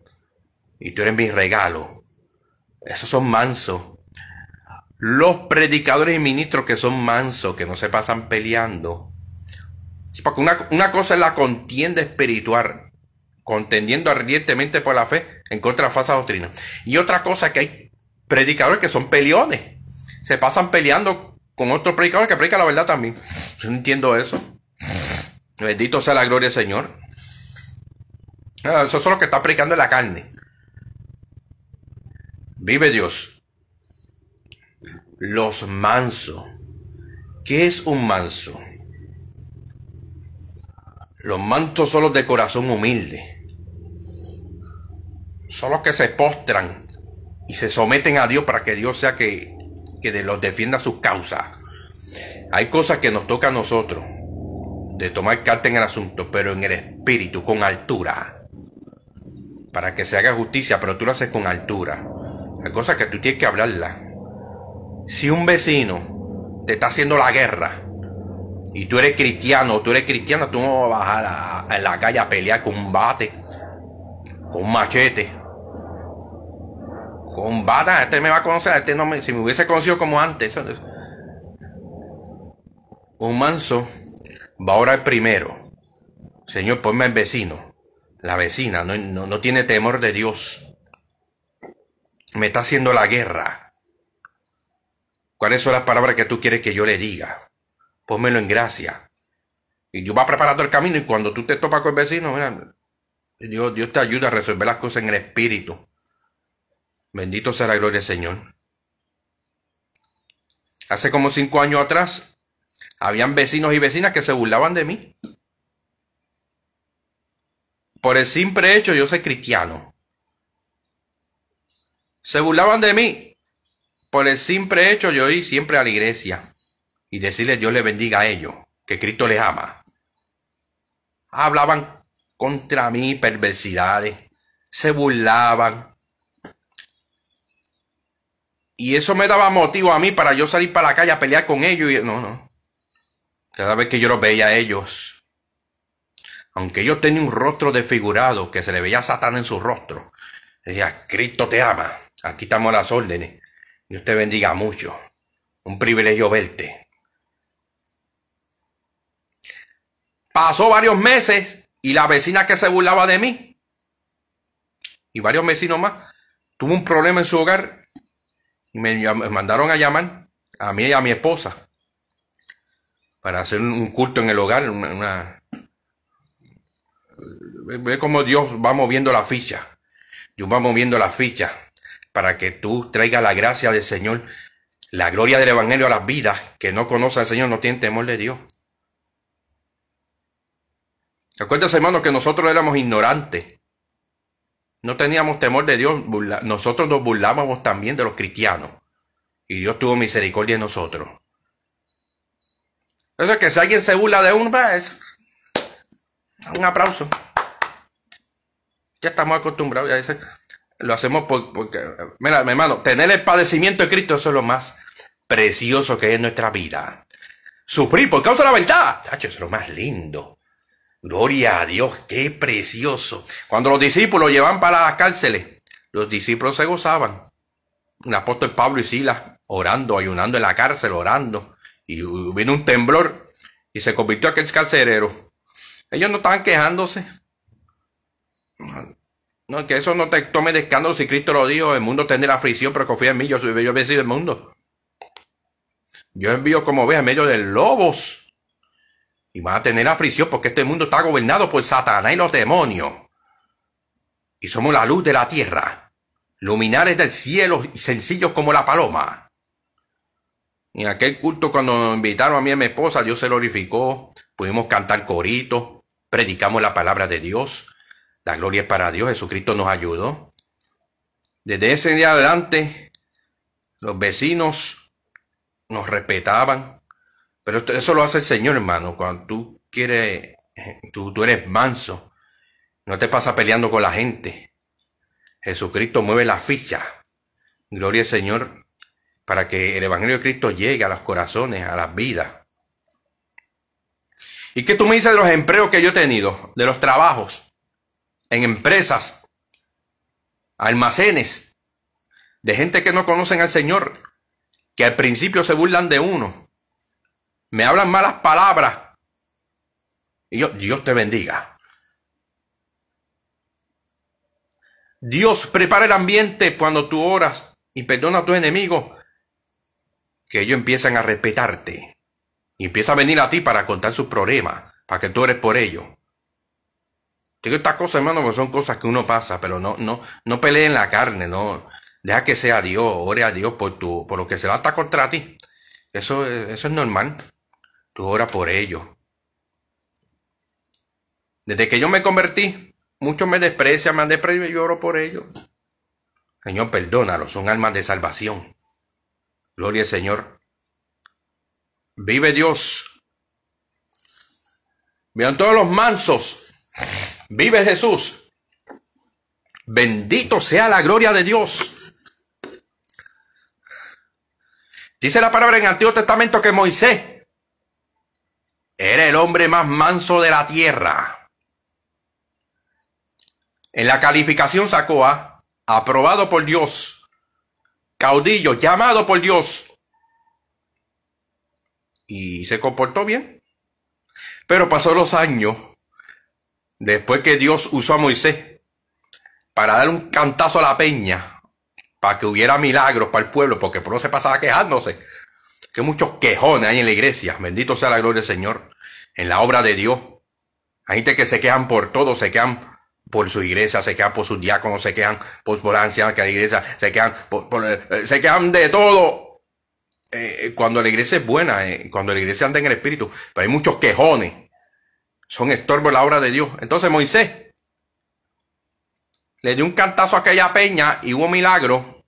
[SPEAKER 1] Y tú eres mi regalo. Esos son mansos. Los predicadores y ministros que son mansos, que no se pasan peleando porque una, cosa es la contienda espiritual, contendiendo ardientemente por la fe en contra de la falsa doctrina. Y otra cosa que hay predicadores que son peleones. Se pasan peleando con otros predicadores que predican la verdad también. Yo no entiendo eso. Bendito sea la gloria del Señor. Ah, eso es lo que está predicando en la carne. Vive Dios. Los mansos. ¿Qué es un manso? Los mantos son los de corazón humilde. Son los que se postran y se someten a Dios para que Dios sea que, de los defienda sus causas. Hay cosas que nos toca a nosotros de tomar carta en el asunto, pero en el espíritu, con altura. Para que se haga justicia, pero tú lo haces con altura. Hay cosas que tú tienes que hablarla. Si un vecino te está haciendo la guerra, y tú eres cristiano, tú eres cristiano, tú no vas a la, a la calle a pelear con un bate, con machete. Con bata, este me va a conocer, este no me, si me hubiese conocido como antes. Un manso va a orar primero. Señor, ponme el vecino. La vecina no, no tiene temor de Dios. Me está haciendo la guerra. ¿Cuáles son las palabras que tú quieres que yo le diga? pónmelo en gracia. Y Dios va preparando el camino y cuando tú te topas con el vecino, Dios, Dios te ayuda a resolver las cosas en el espíritu. Bendito sea la gloria del Señor. Hace como cinco años atrás, habían vecinos y vecinas que se burlaban de mí. Por el simple hecho, yo soy cristiano. Se burlaban de mí. Por el simple hecho, yo iba siempre a la iglesia y decirle Dios le bendiga a ellos, que Cristo les ama. Hablaban contra mí perversidades, se burlaban. Y eso me daba motivo a mí para yo salir para la calle a pelear con ellos. Y, no, no. Cada vez que yo los veía a ellos, aunque yo tenía un rostro desfigurado, que se le veía a Satán en su rostro, decía, Cristo te ama, aquí estamos las órdenes, Dios te bendiga mucho, un privilegio verte. Pasó varios meses y la vecina que se burlaba de mí y varios vecinos más tuvo un problema en su hogar y me, mandaron a llamar a mí y a mi esposa para hacer un culto en el hogar, una, ve cómo Dios va moviendo la ficha. Dios va moviendo la ficha para que tú traigas la gracia del Señor, la gloria del Evangelio a las vidas que no conoce al Señor, no tiene temor de Dios. Recuerda, hermano, que nosotros éramos ignorantes. No teníamos temor de Dios. nosotros nos burlábamos también de los cristianos. Y Dios tuvo misericordia en nosotros. Entonces, que si alguien se burla de uno, es un aplauso. Ya estamos acostumbrados. Ya dice, lo hacemos porque, mira, hermano, tener el padecimiento de Cristo, eso es lo más precioso que es en nuestra vida. Sufrir por causa de la verdad, eso es lo más lindo. Gloria a Dios, qué precioso. Cuando los discípulos llevan para las cárceles, los discípulos se gozaban. Un apóstol Pablo y Silas orando, ayunando en la cárcel, orando. Y vino un temblor y se convirtió aquel carcerero. Ellos no estaban quejándose. No, que eso no te tome de escándalo si Cristo lo dijo, el mundo tendrá aflicción, pero confía en mí, yo soy yo vencido el mundo. Yo envío como ve en medio de lobos y van a tener aflicción porque este mundo está gobernado por Satanás y los demonios. Y somos la luz de la tierra, luminares del cielo y sencillos como la paloma. En aquel culto cuando nos invitaron a mí y a mi esposa, Dios se glorificó, pudimos cantar coritos, predicamos la palabra de Dios, la gloria es para Dios, Jesucristo nos ayudó. Desde ese día adelante, los vecinos nos respetaban, pero eso lo hace el Señor, hermano. Cuando tú quieres, tú, tú eres manso. No te pasa peleando con la gente. Jesucristo mueve la ficha. Gloria al Señor para que el Evangelio de Cristo llegue a los corazones, a las vidas. ¿Y qué tú me dices de los empleos que yo he tenido? De los trabajos en empresas, almacenes, de gente que no conocen al Señor, que al principio se burlan de uno, me hablan malas palabras. Y yo, Dios te bendiga. Dios prepara el ambiente cuando tú oras y perdona a tus enemigos, que ellos empiezan a respetarte. Y empieza a venir a ti para contar sus problemas, para que tú ores por ellos. Digo estas cosas, hermano, que son cosas que uno pasa, pero no, no, no peleen la carne, no. Deja que sea Dios, ore a Dios por tu, por lo que se va a estar contra ti. Eso, eso es normal. Tú oras por ellos. Desde que yo me convertí, muchos me desprecian, me desprecian y yo oro por ellos. Señor, perdónalo, son almas de salvación. Gloria al Señor. Vive Dios. Vean todos los mansos. Vive Jesús. Bendito sea la gloria de Dios. Dice la palabra en el Antiguo Testamento que Moisés era el hombre más manso de la tierra. En la calificación sacó a aprobado por Dios, caudillo llamado por Dios. Y se comportó bien. Pero pasó los años después que Dios usó a Moisés para dar un cantazo a la peña, para que hubiera milagros para el pueblo, porque por no se pasaba quejándose. Que muchos quejones hay en la iglesia, bendito sea la gloria del Señor en la obra de Dios. Hay gente que se quejan por todo, se quejan por su iglesia, se quejan por sus diáconos, se quejan por, la que la iglesia, se quejan, eh, eh, se de todo. Eh, cuando la iglesia es buena, cuando la iglesia anda en el espíritu, pero hay muchos quejones. Son estorbo en la obra de Dios. Entonces Moisés le dio un cantazo a aquella peña y hubo milagro.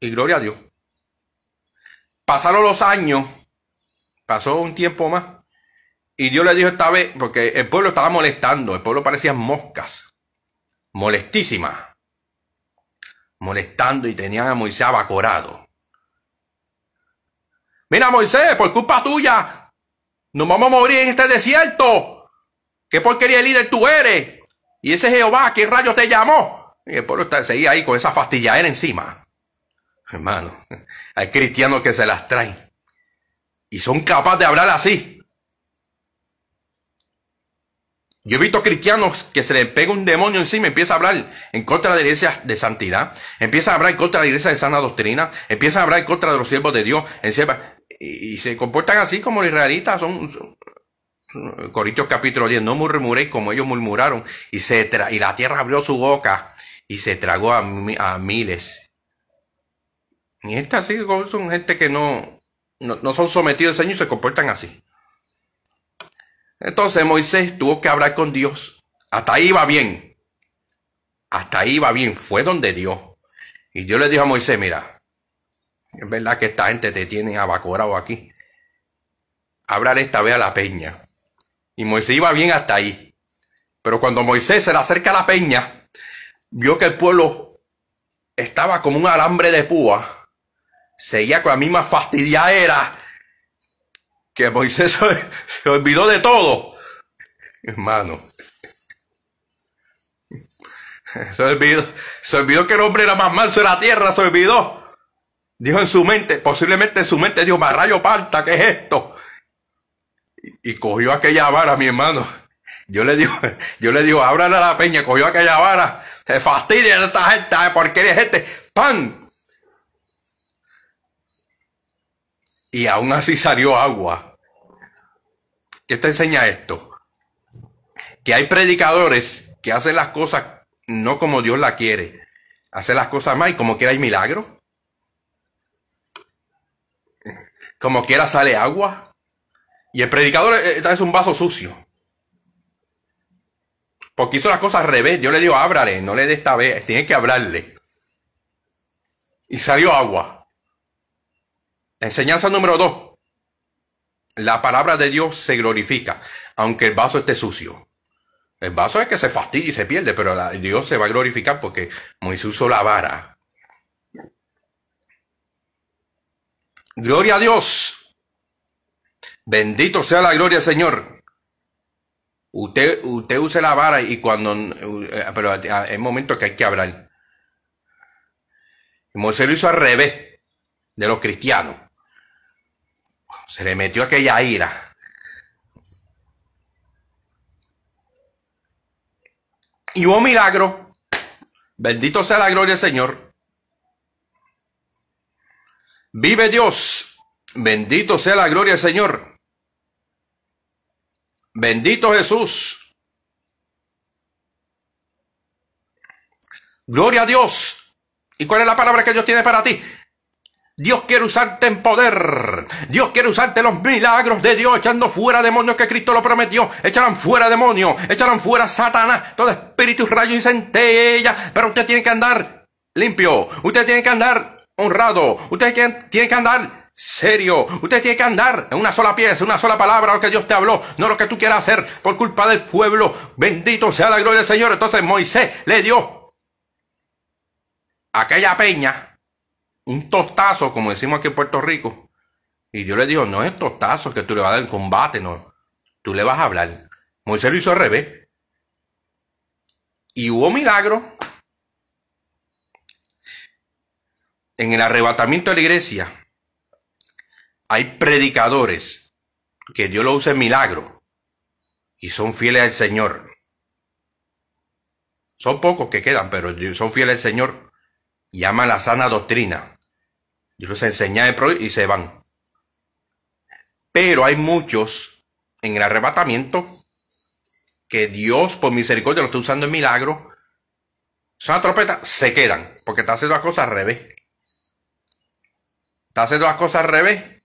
[SPEAKER 1] Y gloria a Dios. Pasaron los años, pasó un tiempo más. Y Dios le dijo esta vez, porque el pueblo estaba molestando, el pueblo parecía moscas, molestísimas, molestando y tenían a Moisés abacorado. Mira Moisés, por culpa tuya, nos vamos a morir en este desierto. ¿Qué porquería el líder tú eres? Y ese Jehová, ¿qué rayo te llamó? Y el pueblo seguía ahí con esa él encima. Hermano, (laughs) hay cristianos que se las traen. Y son capaces de hablar así. Yo he visto cristianos que se le pega un demonio encima y empieza a hablar en contra de la iglesia de santidad, empieza a hablar en contra de la iglesia de sana doctrina, empieza a hablar en contra de los siervos de Dios, en y, se comportan así como los israelitas, son, Corintios capítulo 10, no murmuréis como ellos murmuraron, y, y la tierra abrió su boca y se tragó a, miles. Y estas sí son gente que no, no, son sometidos al Señor y se comportan así. Entonces Moisés tuvo que hablar con Dios. Hasta ahí va bien. Hasta ahí va bien. Fue donde Dios. Y Dios le dijo a Moisés, mira, es verdad que esta gente te tiene abacorado aquí. Hablar esta vez a la peña. Y Moisés iba bien hasta ahí. Pero cuando Moisés se le acerca a la peña, vio que el pueblo estaba como un alambre de púa. Seguía con la misma fastidiadera que Moisés (laughs) se olvidó de todo. Hermano. Se olvidó, se olvidó que el hombre era más mal de la tierra, se olvidó. Dijo en su mente, posiblemente en su mente dijo, rayo parta, ¿qué es esto? Y, cogió aquella vara, mi hermano. Yo le digo, (laughs) yo le digo, ábrale a la peña, cogió aquella vara, se fastidia de esta gente, ¿por qué gente? Este? ¡Pam! y aún así salió agua. ¿Qué te enseña esto? Que hay predicadores que hacen las cosas no como Dios la quiere, hacen las cosas mal y como quiera hay milagro. Como quiera sale agua. Y el predicador eh, eh, es un vaso sucio. Porque hizo las cosas al revés. Yo le digo, ábrale, no le dé esta vez, Tiene que hablarle. Y salió agua. Enseñanza número dos. La palabra de Dios se glorifica, aunque el vaso esté sucio. El vaso es que se fastidia y se pierde, pero Dios se va a glorificar porque Moisés usó la vara. Gloria a Dios. Bendito sea la gloria, Señor. Usted, usted use la vara y cuando... Eh, pero es momento que hay que hablar. Moisés lo hizo al revés de los cristianos. Se le metió aquella ira. Y un milagro. Bendito sea la gloria del Señor. Vive Dios. Bendito sea la gloria del Señor. Bendito Jesús. Gloria a Dios. ¿Y cuál es la palabra que Dios tiene para ti? Dios quiere usarte en poder. Dios quiere usarte los milagros de Dios, echando fuera demonios que Cristo lo prometió. Echarán fuera demonios, echarán fuera Satanás, todo espíritu, rayo y centella. Pero usted tiene que andar limpio, usted tiene que andar honrado, usted tiene que andar serio. Usted tiene que andar en una sola pieza, una sola palabra, lo que Dios te habló, no lo que tú quieras hacer por culpa del pueblo. Bendito sea la gloria del Señor. Entonces Moisés le dio aquella peña un tostazo, como decimos aquí en Puerto Rico. Y yo le digo, no es tostazo que tú le vas a dar en combate, no. Tú le vas a hablar. Moisés lo hizo al revés. Y hubo milagro. En el arrebatamiento de la iglesia hay predicadores que Dios lo usa en milagro y son fieles al Señor. Son pocos que quedan, pero son fieles al Señor llama la sana doctrina. y los enseña y se van. Pero hay muchos en el arrebatamiento que Dios por misericordia lo está usando en milagro. Son trompetas, se quedan, porque está haciendo las cosas al revés. Está haciendo las cosas al revés.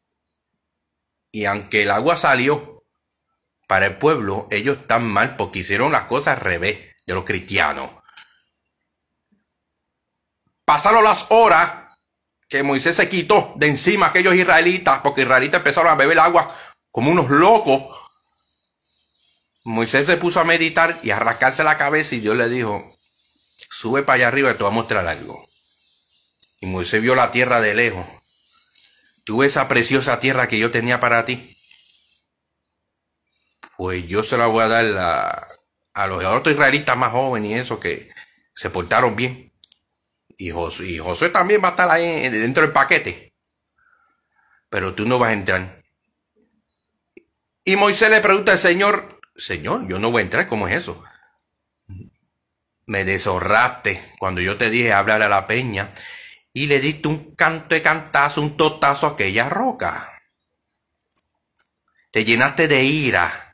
[SPEAKER 1] Y aunque el agua salió para el pueblo, ellos están mal porque hicieron las cosas al revés de los cristianos. Pasaron las horas que Moisés se quitó de encima a aquellos israelitas, porque israelitas empezaron a beber agua como unos locos. Moisés se puso a meditar y a rascarse la cabeza y Dios le dijo, sube para allá arriba y te voy a mostrar algo. Y Moisés vio la tierra de lejos. Tuve esa preciosa tierra que yo tenía para ti. Pues yo se la voy a dar a, a los otros israelitas más jóvenes y eso que se portaron bien y Josué, también va a estar ahí dentro del paquete. Pero tú no vas a entrar. Y Moisés le pregunta al Señor, Señor, yo no voy a entrar, ¿cómo es eso? Me deshorraste cuando yo te dije hablar a la peña y le diste un canto de cantazo, un totazo a aquella roca. Te llenaste de ira.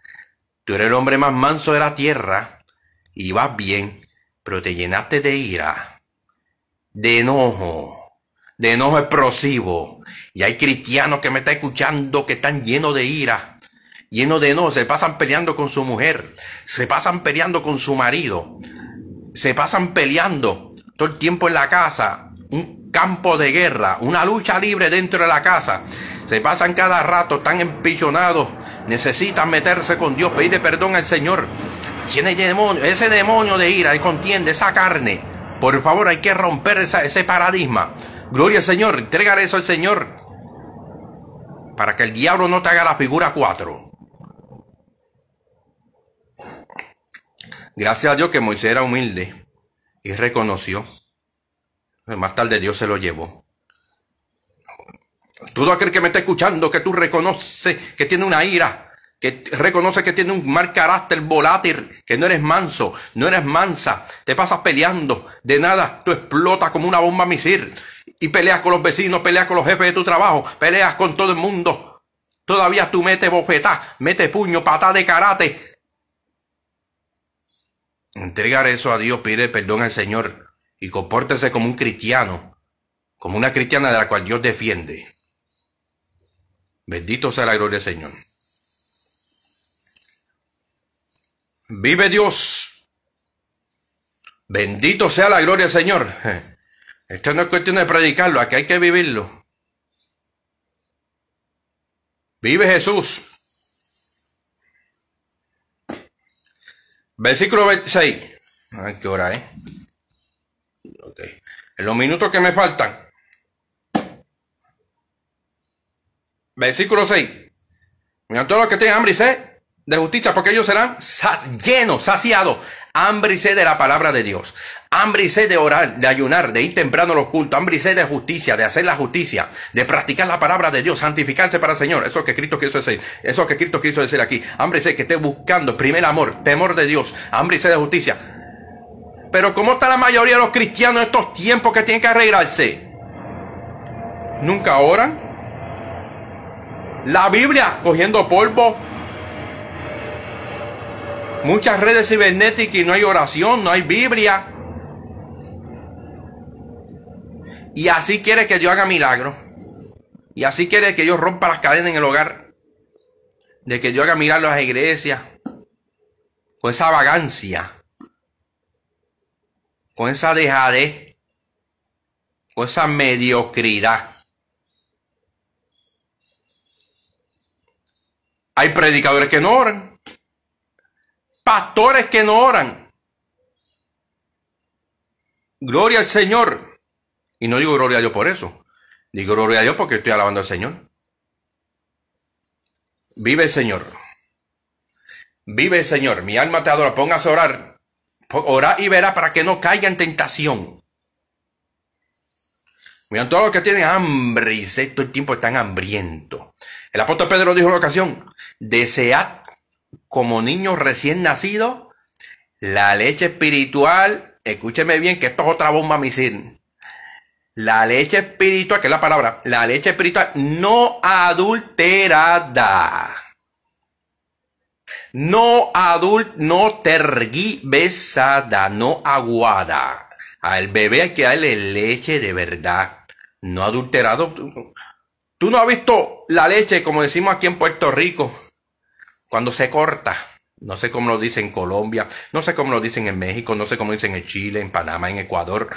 [SPEAKER 1] Tú eres el hombre más manso de la tierra y vas bien, pero te llenaste de ira de enojo, de enojo explosivo. Y hay cristianos que me están escuchando que están llenos de ira, llenos de enojo, se pasan peleando con su mujer, se pasan peleando con su marido, se pasan peleando todo el tiempo en la casa, un campo de guerra, una lucha libre dentro de la casa. Se pasan cada rato, están empichonados, necesitan meterse con Dios, pedirle perdón al Señor. Tiene demonio, ese demonio de ira y contiende esa carne por favor, hay que romper ese paradigma. Gloria al Señor, entregar eso al Señor. Para que el diablo no te haga la figura 4. Gracias a Dios que Moisés era humilde y reconoció. Más tarde Dios se lo llevó. Todo aquel que me está escuchando, que tú reconoces que tiene una ira, que reconoce que tiene un mal carácter volátil, que no eres manso, no eres mansa, te pasas peleando, de nada, tú explotas como una bomba misil y peleas con los vecinos, peleas con los jefes de tu trabajo, peleas con todo el mundo. Todavía tú metes bofetá, metes puño, patá de karate. Entregar eso a Dios, pide perdón al Señor y compórtese como un cristiano, como una cristiana de la cual Dios defiende. Bendito sea la gloria del Señor. Vive Dios. Bendito sea la gloria, Señor. (laughs) Esto no es cuestión de predicarlo, aquí hay que vivirlo. Vive Jesús. Versículo 26. Ay, qué hora, ¿eh? En los minutos que me faltan. Versículo 6. Mira, todos los que tienen hambre y sed, de justicia, porque ellos serán llenos, saciados. Hambre y sed de la palabra de Dios. Hambre y sed de orar, de ayunar, de ir temprano al los cultos. Hambre y sed de justicia, de hacer la justicia, de practicar la palabra de Dios, santificarse para el Señor. Eso que Cristo quiso decir. Eso que Cristo quiso decir aquí. Hambre y sed que esté buscando primer amor, temor de Dios. Hambre y sed de justicia. Pero ¿cómo está la mayoría de los cristianos en estos tiempos que tienen que arreglarse? Nunca oran. La Biblia cogiendo polvo Muchas redes cibernéticas y no hay oración, no hay Biblia. Y así quiere que yo haga milagros. Y así quiere que yo rompa las cadenas en el hogar. De que yo haga milagros a las iglesias. Con esa vagancia. Con esa dejadez. Con esa mediocridad. Hay predicadores que no oran pastores que no oran. Gloria al Señor. Y no digo gloria a por eso. Digo gloria a Dios porque estoy alabando al Señor. Vive el Señor. Vive el Señor. Mi alma te adora. Póngase a orar. Orá y verá para que no caiga en tentación. Miren, todos los que tienen hambre y todo el tiempo están hambriento. El apóstol Pedro dijo en ocasión, desead como niño recién nacido la leche espiritual, escúcheme bien que esto es otra bomba misil. La leche espiritual, que es la palabra, la leche espiritual no adulterada. No adult, no tergiversada, no aguada. Al bebé hay que darle leche de verdad, no adulterado. Tú no has visto la leche, como decimos aquí en Puerto Rico, cuando se corta, no sé cómo lo dicen en Colombia, no sé cómo lo dicen en México, no sé cómo lo dicen en Chile, en Panamá, en Ecuador,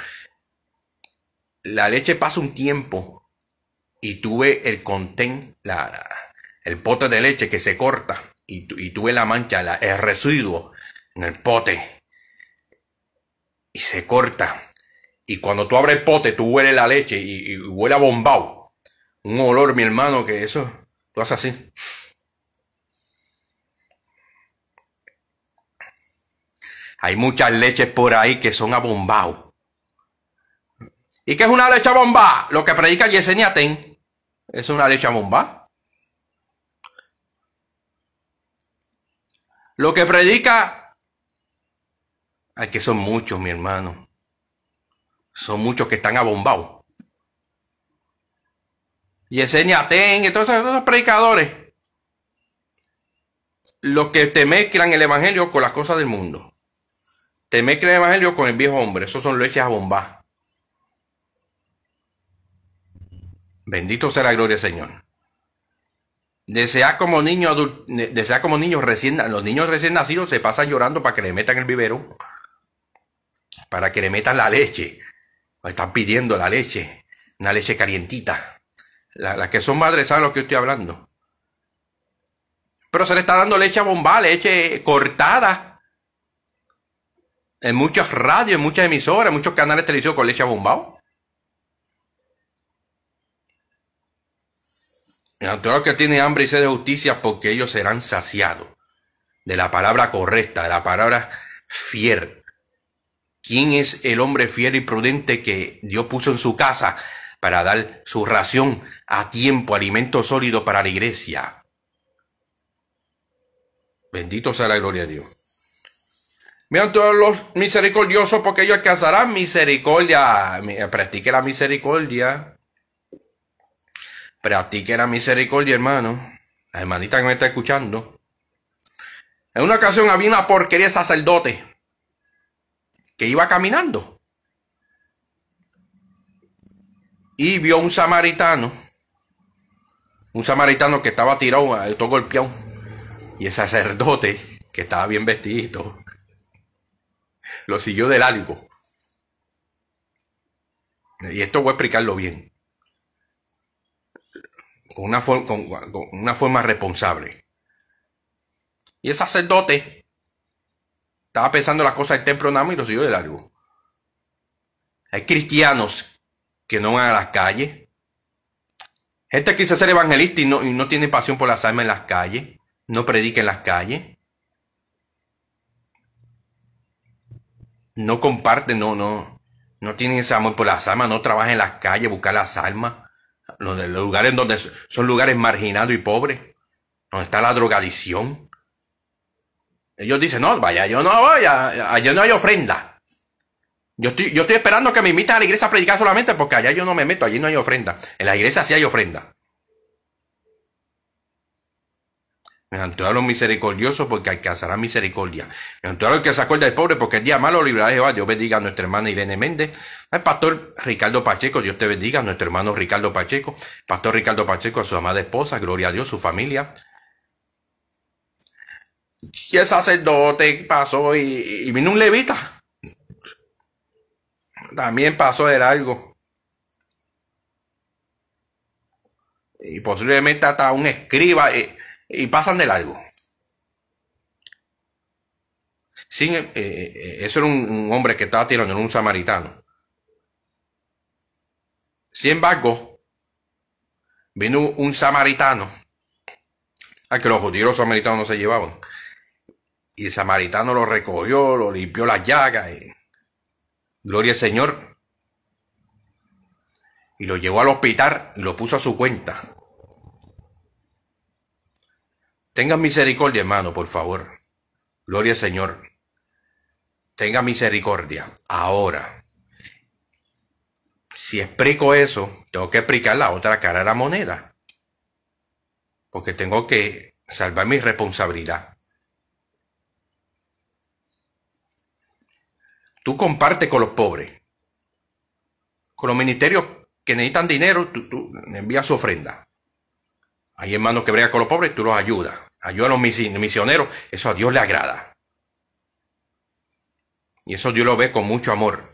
[SPEAKER 1] la leche pasa un tiempo y tuve el contén, la, el pote de leche que se corta y, y tuve la mancha, la, el residuo en el pote y se corta. Y cuando tú abres el pote, tú hueles la leche y, y huele a bombao. Un olor, mi hermano, que eso, tú haces así. Hay muchas leches por ahí que son abombados. ¿Y qué es una leche bomba? Lo que predica Yesenia Ten es una leche bomba. Lo que predica. Ay, que son muchos, mi hermano. Son muchos que están abombados. Yesenia Ten y todos esos predicadores. Los que te mezclan el evangelio con las cosas del mundo. Te que el evangelio con el viejo hombre. Esos son leches a bomba. Bendito sea la gloria, Señor. Desea como niño desea como niños recién, los niños recién nacidos se pasan llorando para que le metan el vivero, para que le metan la leche. Están pidiendo la leche, una leche calientita. Las que son madres saben lo que estoy hablando. Pero se le está dando leche a bomba, leche cortada en muchas radios, en muchas emisoras, en muchos canales televisivos con leche bombao. el todos que tiene hambre y sed de justicia, porque ellos serán saciados de la palabra correcta, de la palabra fiel. ¿Quién es el hombre fiel y prudente que Dios puso en su casa para dar su ración a tiempo, alimento sólido para la iglesia? Bendito sea la gloria de Dios. Miren todos los misericordiosos porque ellos alcanzarán misericordia. Eh, practique la misericordia. Practique la misericordia, hermano. La hermanita que me está escuchando. En una ocasión había una porquería sacerdote que iba caminando. Y vio un samaritano. Un samaritano que estaba tirado, todo golpeado. Y el sacerdote, que estaba bien vestido, lo siguió del algo. Y esto voy a explicarlo bien. Con una, una forma responsable. Y el sacerdote estaba pensando la cosa del templo Nama y lo siguió del algo. Hay cristianos que no van a las calles. Gente que ser evangelista y no, y no tiene pasión por las almas en las calles. No predica en las calles. no comparten, no, no, no tienen ese amor por las almas, no trabajan en las calles, buscar las almas, los, lugares donde son lugares marginados y pobres, donde está la drogadicción. Ellos dicen, no, vaya, yo no voy, allá no hay ofrenda. Yo estoy, yo estoy esperando que me inviten a la iglesia a predicar solamente porque allá yo no me meto, allí no hay ofrenda. En la iglesia sí hay ofrenda. ante todos los misericordiosos porque alcanzará misericordia. En todos los que se acuerda del pobre porque el día malo librará Jehová. Dios bendiga a nuestra hermana Irene Méndez, al pastor Ricardo Pacheco, Dios te bendiga, a nuestro hermano Ricardo Pacheco, pastor Ricardo Pacheco, a su amada esposa, gloria a Dios, su familia. Y el sacerdote pasó y, vino un levita. También pasó el algo Y posiblemente hasta un escriba. Eh, y pasan de largo. Eh, eh, eh, eso era un, hombre que estaba tirando, en un samaritano. Sin embargo, vino un samaritano, a que los judíos samaritanos no se llevaban. Y el samaritano lo recogió, lo limpió las llagas. gloria al Señor. Y lo llevó al hospital y lo puso a su cuenta. Tenga misericordia, hermano, por favor. Gloria al Señor. Tenga misericordia. Ahora, si explico eso, tengo que explicar la otra cara de la moneda. Porque tengo que salvar mi responsabilidad. Tú compartes con los pobres. Con los ministerios que necesitan dinero, tú, tú envías su ofrenda. Hay hermanos que bregan con los pobres, tú los ayudas ayuda a los misioneros, eso a Dios le agrada. Y eso Dios lo ve con mucho amor.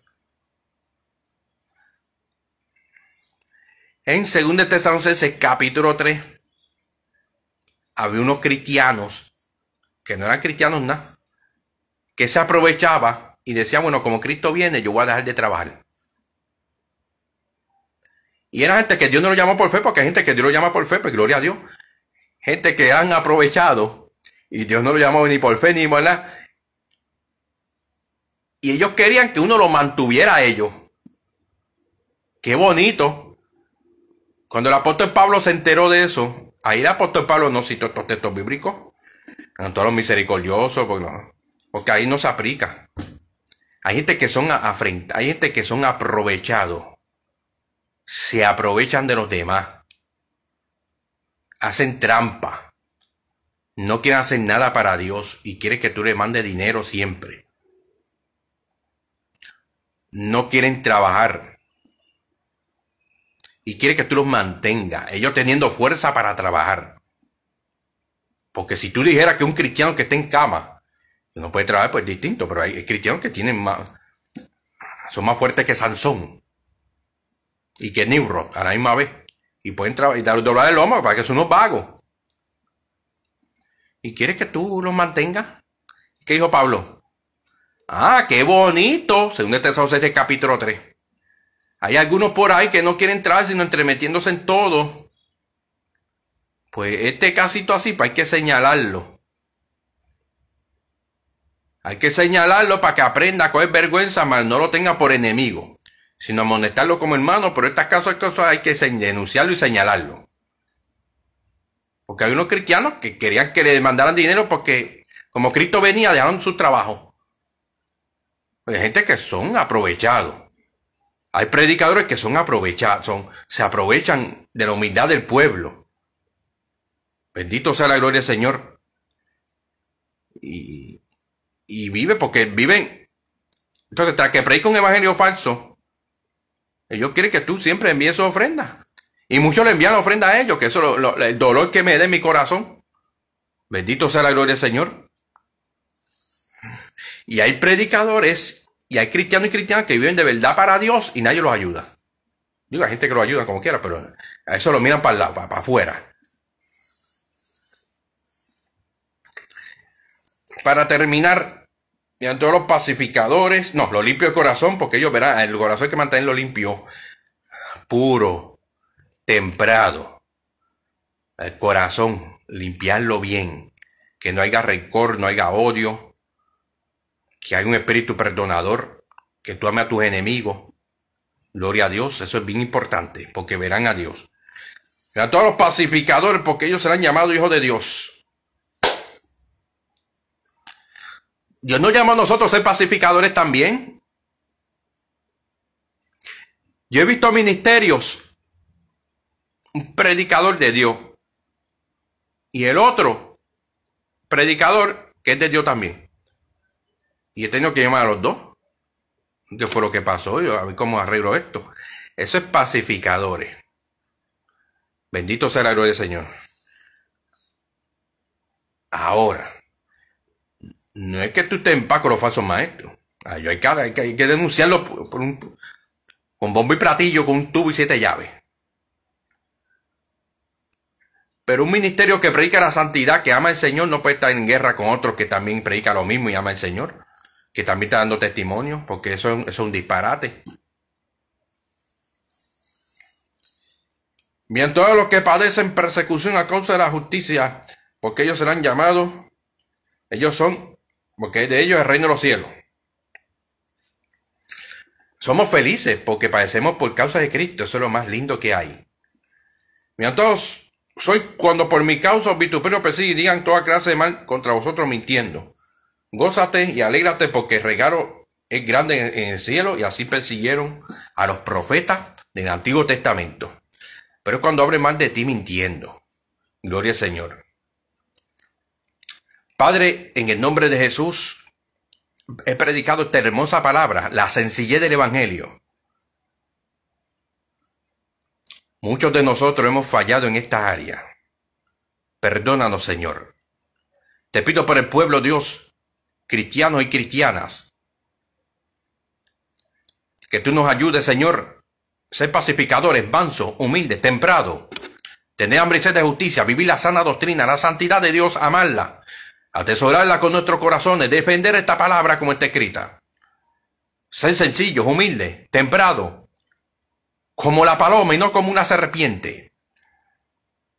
[SPEAKER 1] En 2 Tesalonicenses capítulo 3, había unos cristianos que no eran cristianos nada, que se aprovechaba y decía, bueno, como Cristo viene, yo voy a dejar de trabajar. Y era gente que Dios no lo llamó por fe, porque hay gente que Dios lo llama por fe, pues gloria a Dios gente que han aprovechado, y Dios no lo llamó ni por fe ni por y ellos querían que uno lo mantuviera a ellos. Qué bonito. Cuando el apóstol Pablo se enteró de eso, ahí el apóstol Pablo no citó estos textos bíblicos, todos los misericordiosos, porque, ahí no se aplica. Hay gente que son hay gente que son aprovechados. Se aprovechan de los demás hacen trampa. No quieren hacer nada para Dios y quieren que tú le mandes dinero siempre. No quieren trabajar. Y quieren que tú los mantengas, ellos teniendo fuerza para trabajar. Porque si tú dijeras que un cristiano que está en cama, no puede trabajar, pues es distinto, pero hay cristianos que tienen más, son más fuertes que Sansón y que Rock a la misma vez. Y pueden y doblar el lomo para que son unos vago ¿Y quieres que tú lo mantengas? ¿Qué dijo Pablo? Ah, qué bonito, según este este el Tesoro 6 capítulo 3. Hay algunos por ahí que no quieren entrar, sino entremetiéndose en todo. Pues este casito así, pues hay que señalarlo. Hay que señalarlo para que aprenda a coger vergüenza, mal no lo tenga por enemigo sino amonestarlo como hermano, pero estas casos, cosas hay que denunciarlo y señalarlo. Porque hay unos cristianos que querían que le demandaran dinero porque como Cristo venía, dejaron su trabajo. Hay gente que son aprovechados. Hay predicadores que son aprovechados, se aprovechan de la humildad del pueblo. Bendito sea la gloria del Señor. Y, y vive porque viven. Entonces, tras que predica un evangelio falso, ellos quieren que tú siempre envíes su ofrenda. Y muchos le envían ofrenda a ellos, que eso es el dolor que me dé en mi corazón. Bendito sea la gloria del Señor. Y hay predicadores y hay cristianos y cristianas que viven de verdad para Dios y nadie los ayuda. Digo, hay gente que los ayuda como quiera, pero a eso lo miran para, para, para afuera. Para terminar, y todos los pacificadores, no, lo limpio el corazón, porque ellos verán, el corazón que que lo limpio, puro, temprado. El corazón, limpiarlo bien, que no haya rencor, no haya odio, que haya un espíritu perdonador, que tú ames a tus enemigos. Gloria a Dios, eso es bien importante, porque verán a Dios. Y a todos los pacificadores, porque ellos serán llamados hijos de Dios. Dios no llama a nosotros ser pacificadores también. Yo he visto ministerios, un predicador de Dios y el otro predicador que es de Dios también. Y he tenido que llamar a los dos. ¿Qué fue lo que pasó? Yo, a ver cómo arreglo esto. Eso es pacificadores. Bendito sea el gloria del Señor. Ahora, no es que tú estés en paz con los falsos maestros. Ah, hay, que, denunciarlo con bombo y platillo, con un tubo y siete llaves. Pero un ministerio que predica la santidad, que ama al Señor, no puede estar en guerra con otro que también predica lo mismo y ama al Señor, que también está dando testimonio, porque eso, eso es un disparate. Mientras los que padecen persecución a causa de la justicia, porque ellos serán llamados, ellos son porque de ellos es el reino de los cielos. Somos felices porque padecemos por causa de Cristo, eso es lo más lindo que hay. Mientras, todos, soy cuando por mi causa os vituperio persigue y digan toda clase de mal contra vosotros mintiendo. Gózate y alégrate porque el regalo es grande en, el cielo y así persiguieron a los profetas del Antiguo Testamento. Pero es cuando hablen mal de ti mintiendo. Gloria al Señor. Padre, en el nombre de Jesús, he predicado esta hermosa palabra, la sencillez del Evangelio. Muchos de nosotros hemos fallado en esta área. Perdónanos, Señor. Te pido por el pueblo Dios, cristianos y cristianas, que tú nos ayudes, Señor. Ser pacificadores, mansos, humildes, temprados. Tener hambre y sed de justicia, vivir la sana doctrina, la santidad de Dios, amarla, atesorarla con nuestros corazones, defender esta palabra como está escrita. Ser sencillos, humildes, temprados, como la paloma y no como una serpiente.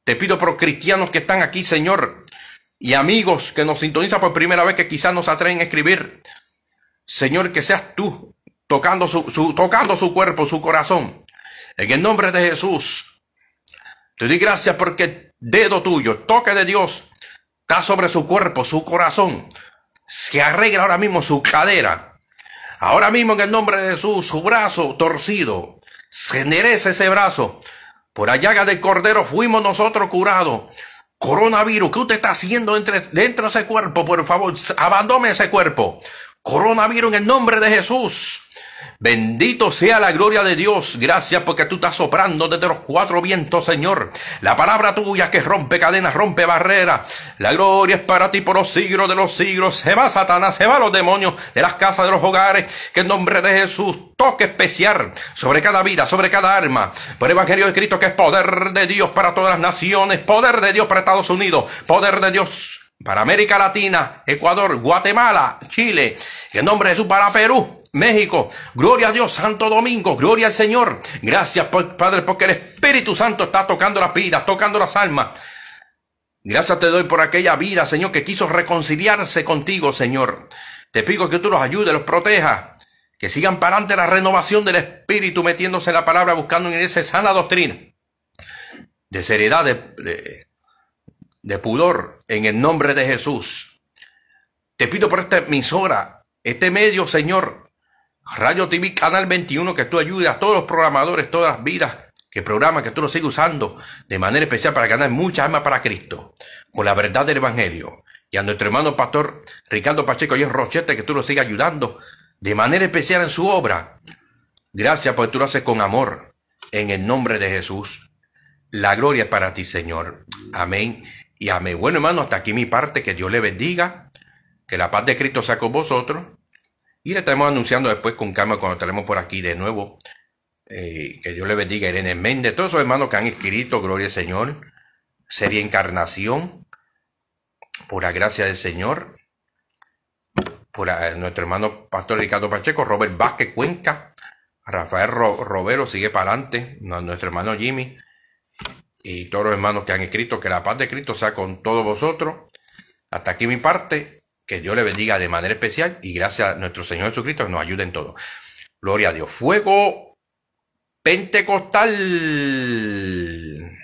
[SPEAKER 1] Te pido por cristianos que están aquí, Señor, y amigos que nos sintonizan por primera vez que quizás nos atreven a escribir. Señor, que seas tú tocando su, tocando su cuerpo, su corazón. En el nombre de Jesús, te doy gracias porque dedo tuyo, toque de Dios, está sobre su cuerpo, su corazón. Se arregla ahora mismo su cadera. Ahora mismo en el nombre de Jesús, su brazo torcido. Se enderece ese brazo. Por la del cordero fuimos nosotros curados. Coronavirus, ¿qué usted está haciendo entre, dentro de ese cuerpo? Por favor, abandone ese cuerpo coronavirus en el nombre de Jesús. Bendito sea la gloria de Dios. Gracias porque tú estás soprando desde los cuatro vientos, Señor. La palabra tuya que rompe cadenas, rompe barreras. La gloria es para ti por los siglos de los siglos. Se va Satanás, se va los demonios de las casas, de los hogares. Que en nombre de Jesús toque especial sobre cada vida, sobre cada arma, Por el Evangelio de Cristo que es poder de Dios para todas las naciones, poder de Dios para Estados Unidos, poder de Dios para América Latina, Ecuador, Guatemala, Chile, en nombre de Jesús para Perú, México. Gloria a Dios, Santo Domingo, gloria al Señor. Gracias, Padre, porque el Espíritu Santo está tocando las vidas, tocando las almas. Gracias te doy por aquella vida, Señor, que quiso reconciliarse contigo, Señor. Te pido que tú los ayudes, los protejas. Que sigan para adelante la renovación del Espíritu, metiéndose en la palabra, buscando en esa sana doctrina. De seriedad, de, de de pudor en el nombre de Jesús. Te pido por esta emisora, este medio, Señor, Radio TV Canal 21, que tú ayudes a todos los programadores, todas las vidas que programa que tú lo sigas usando de manera especial para ganar muchas almas para Cristo, con la verdad del Evangelio. Y a nuestro hermano pastor Ricardo Pacheco y Rochete, que tú lo sigas ayudando de manera especial en su obra. Gracias porque tú lo haces con amor, en el nombre de Jesús. La gloria para ti, Señor. Amén y a mi bueno hermano, hasta aquí mi parte, que Dios le bendiga, que la paz de Cristo sea con vosotros. Y le estamos anunciando después con calma cuando estaremos por aquí de nuevo. Eh, que Dios le bendiga a Irene Méndez, todos esos hermanos que han escrito, Gloria al Señor, serie encarnación, por la gracia del Señor, por nuestro hermano Pastor Ricardo Pacheco, Robert Vázquez Cuenca, Rafael Robero sigue para adelante, nuestro hermano Jimmy, y todos los hermanos que han escrito, que la paz de Cristo sea con todos vosotros. Hasta aquí mi parte, que Dios le bendiga de manera especial y gracias a nuestro Señor Jesucristo que nos ayude en todo. Gloria a Dios. Fuego pentecostal.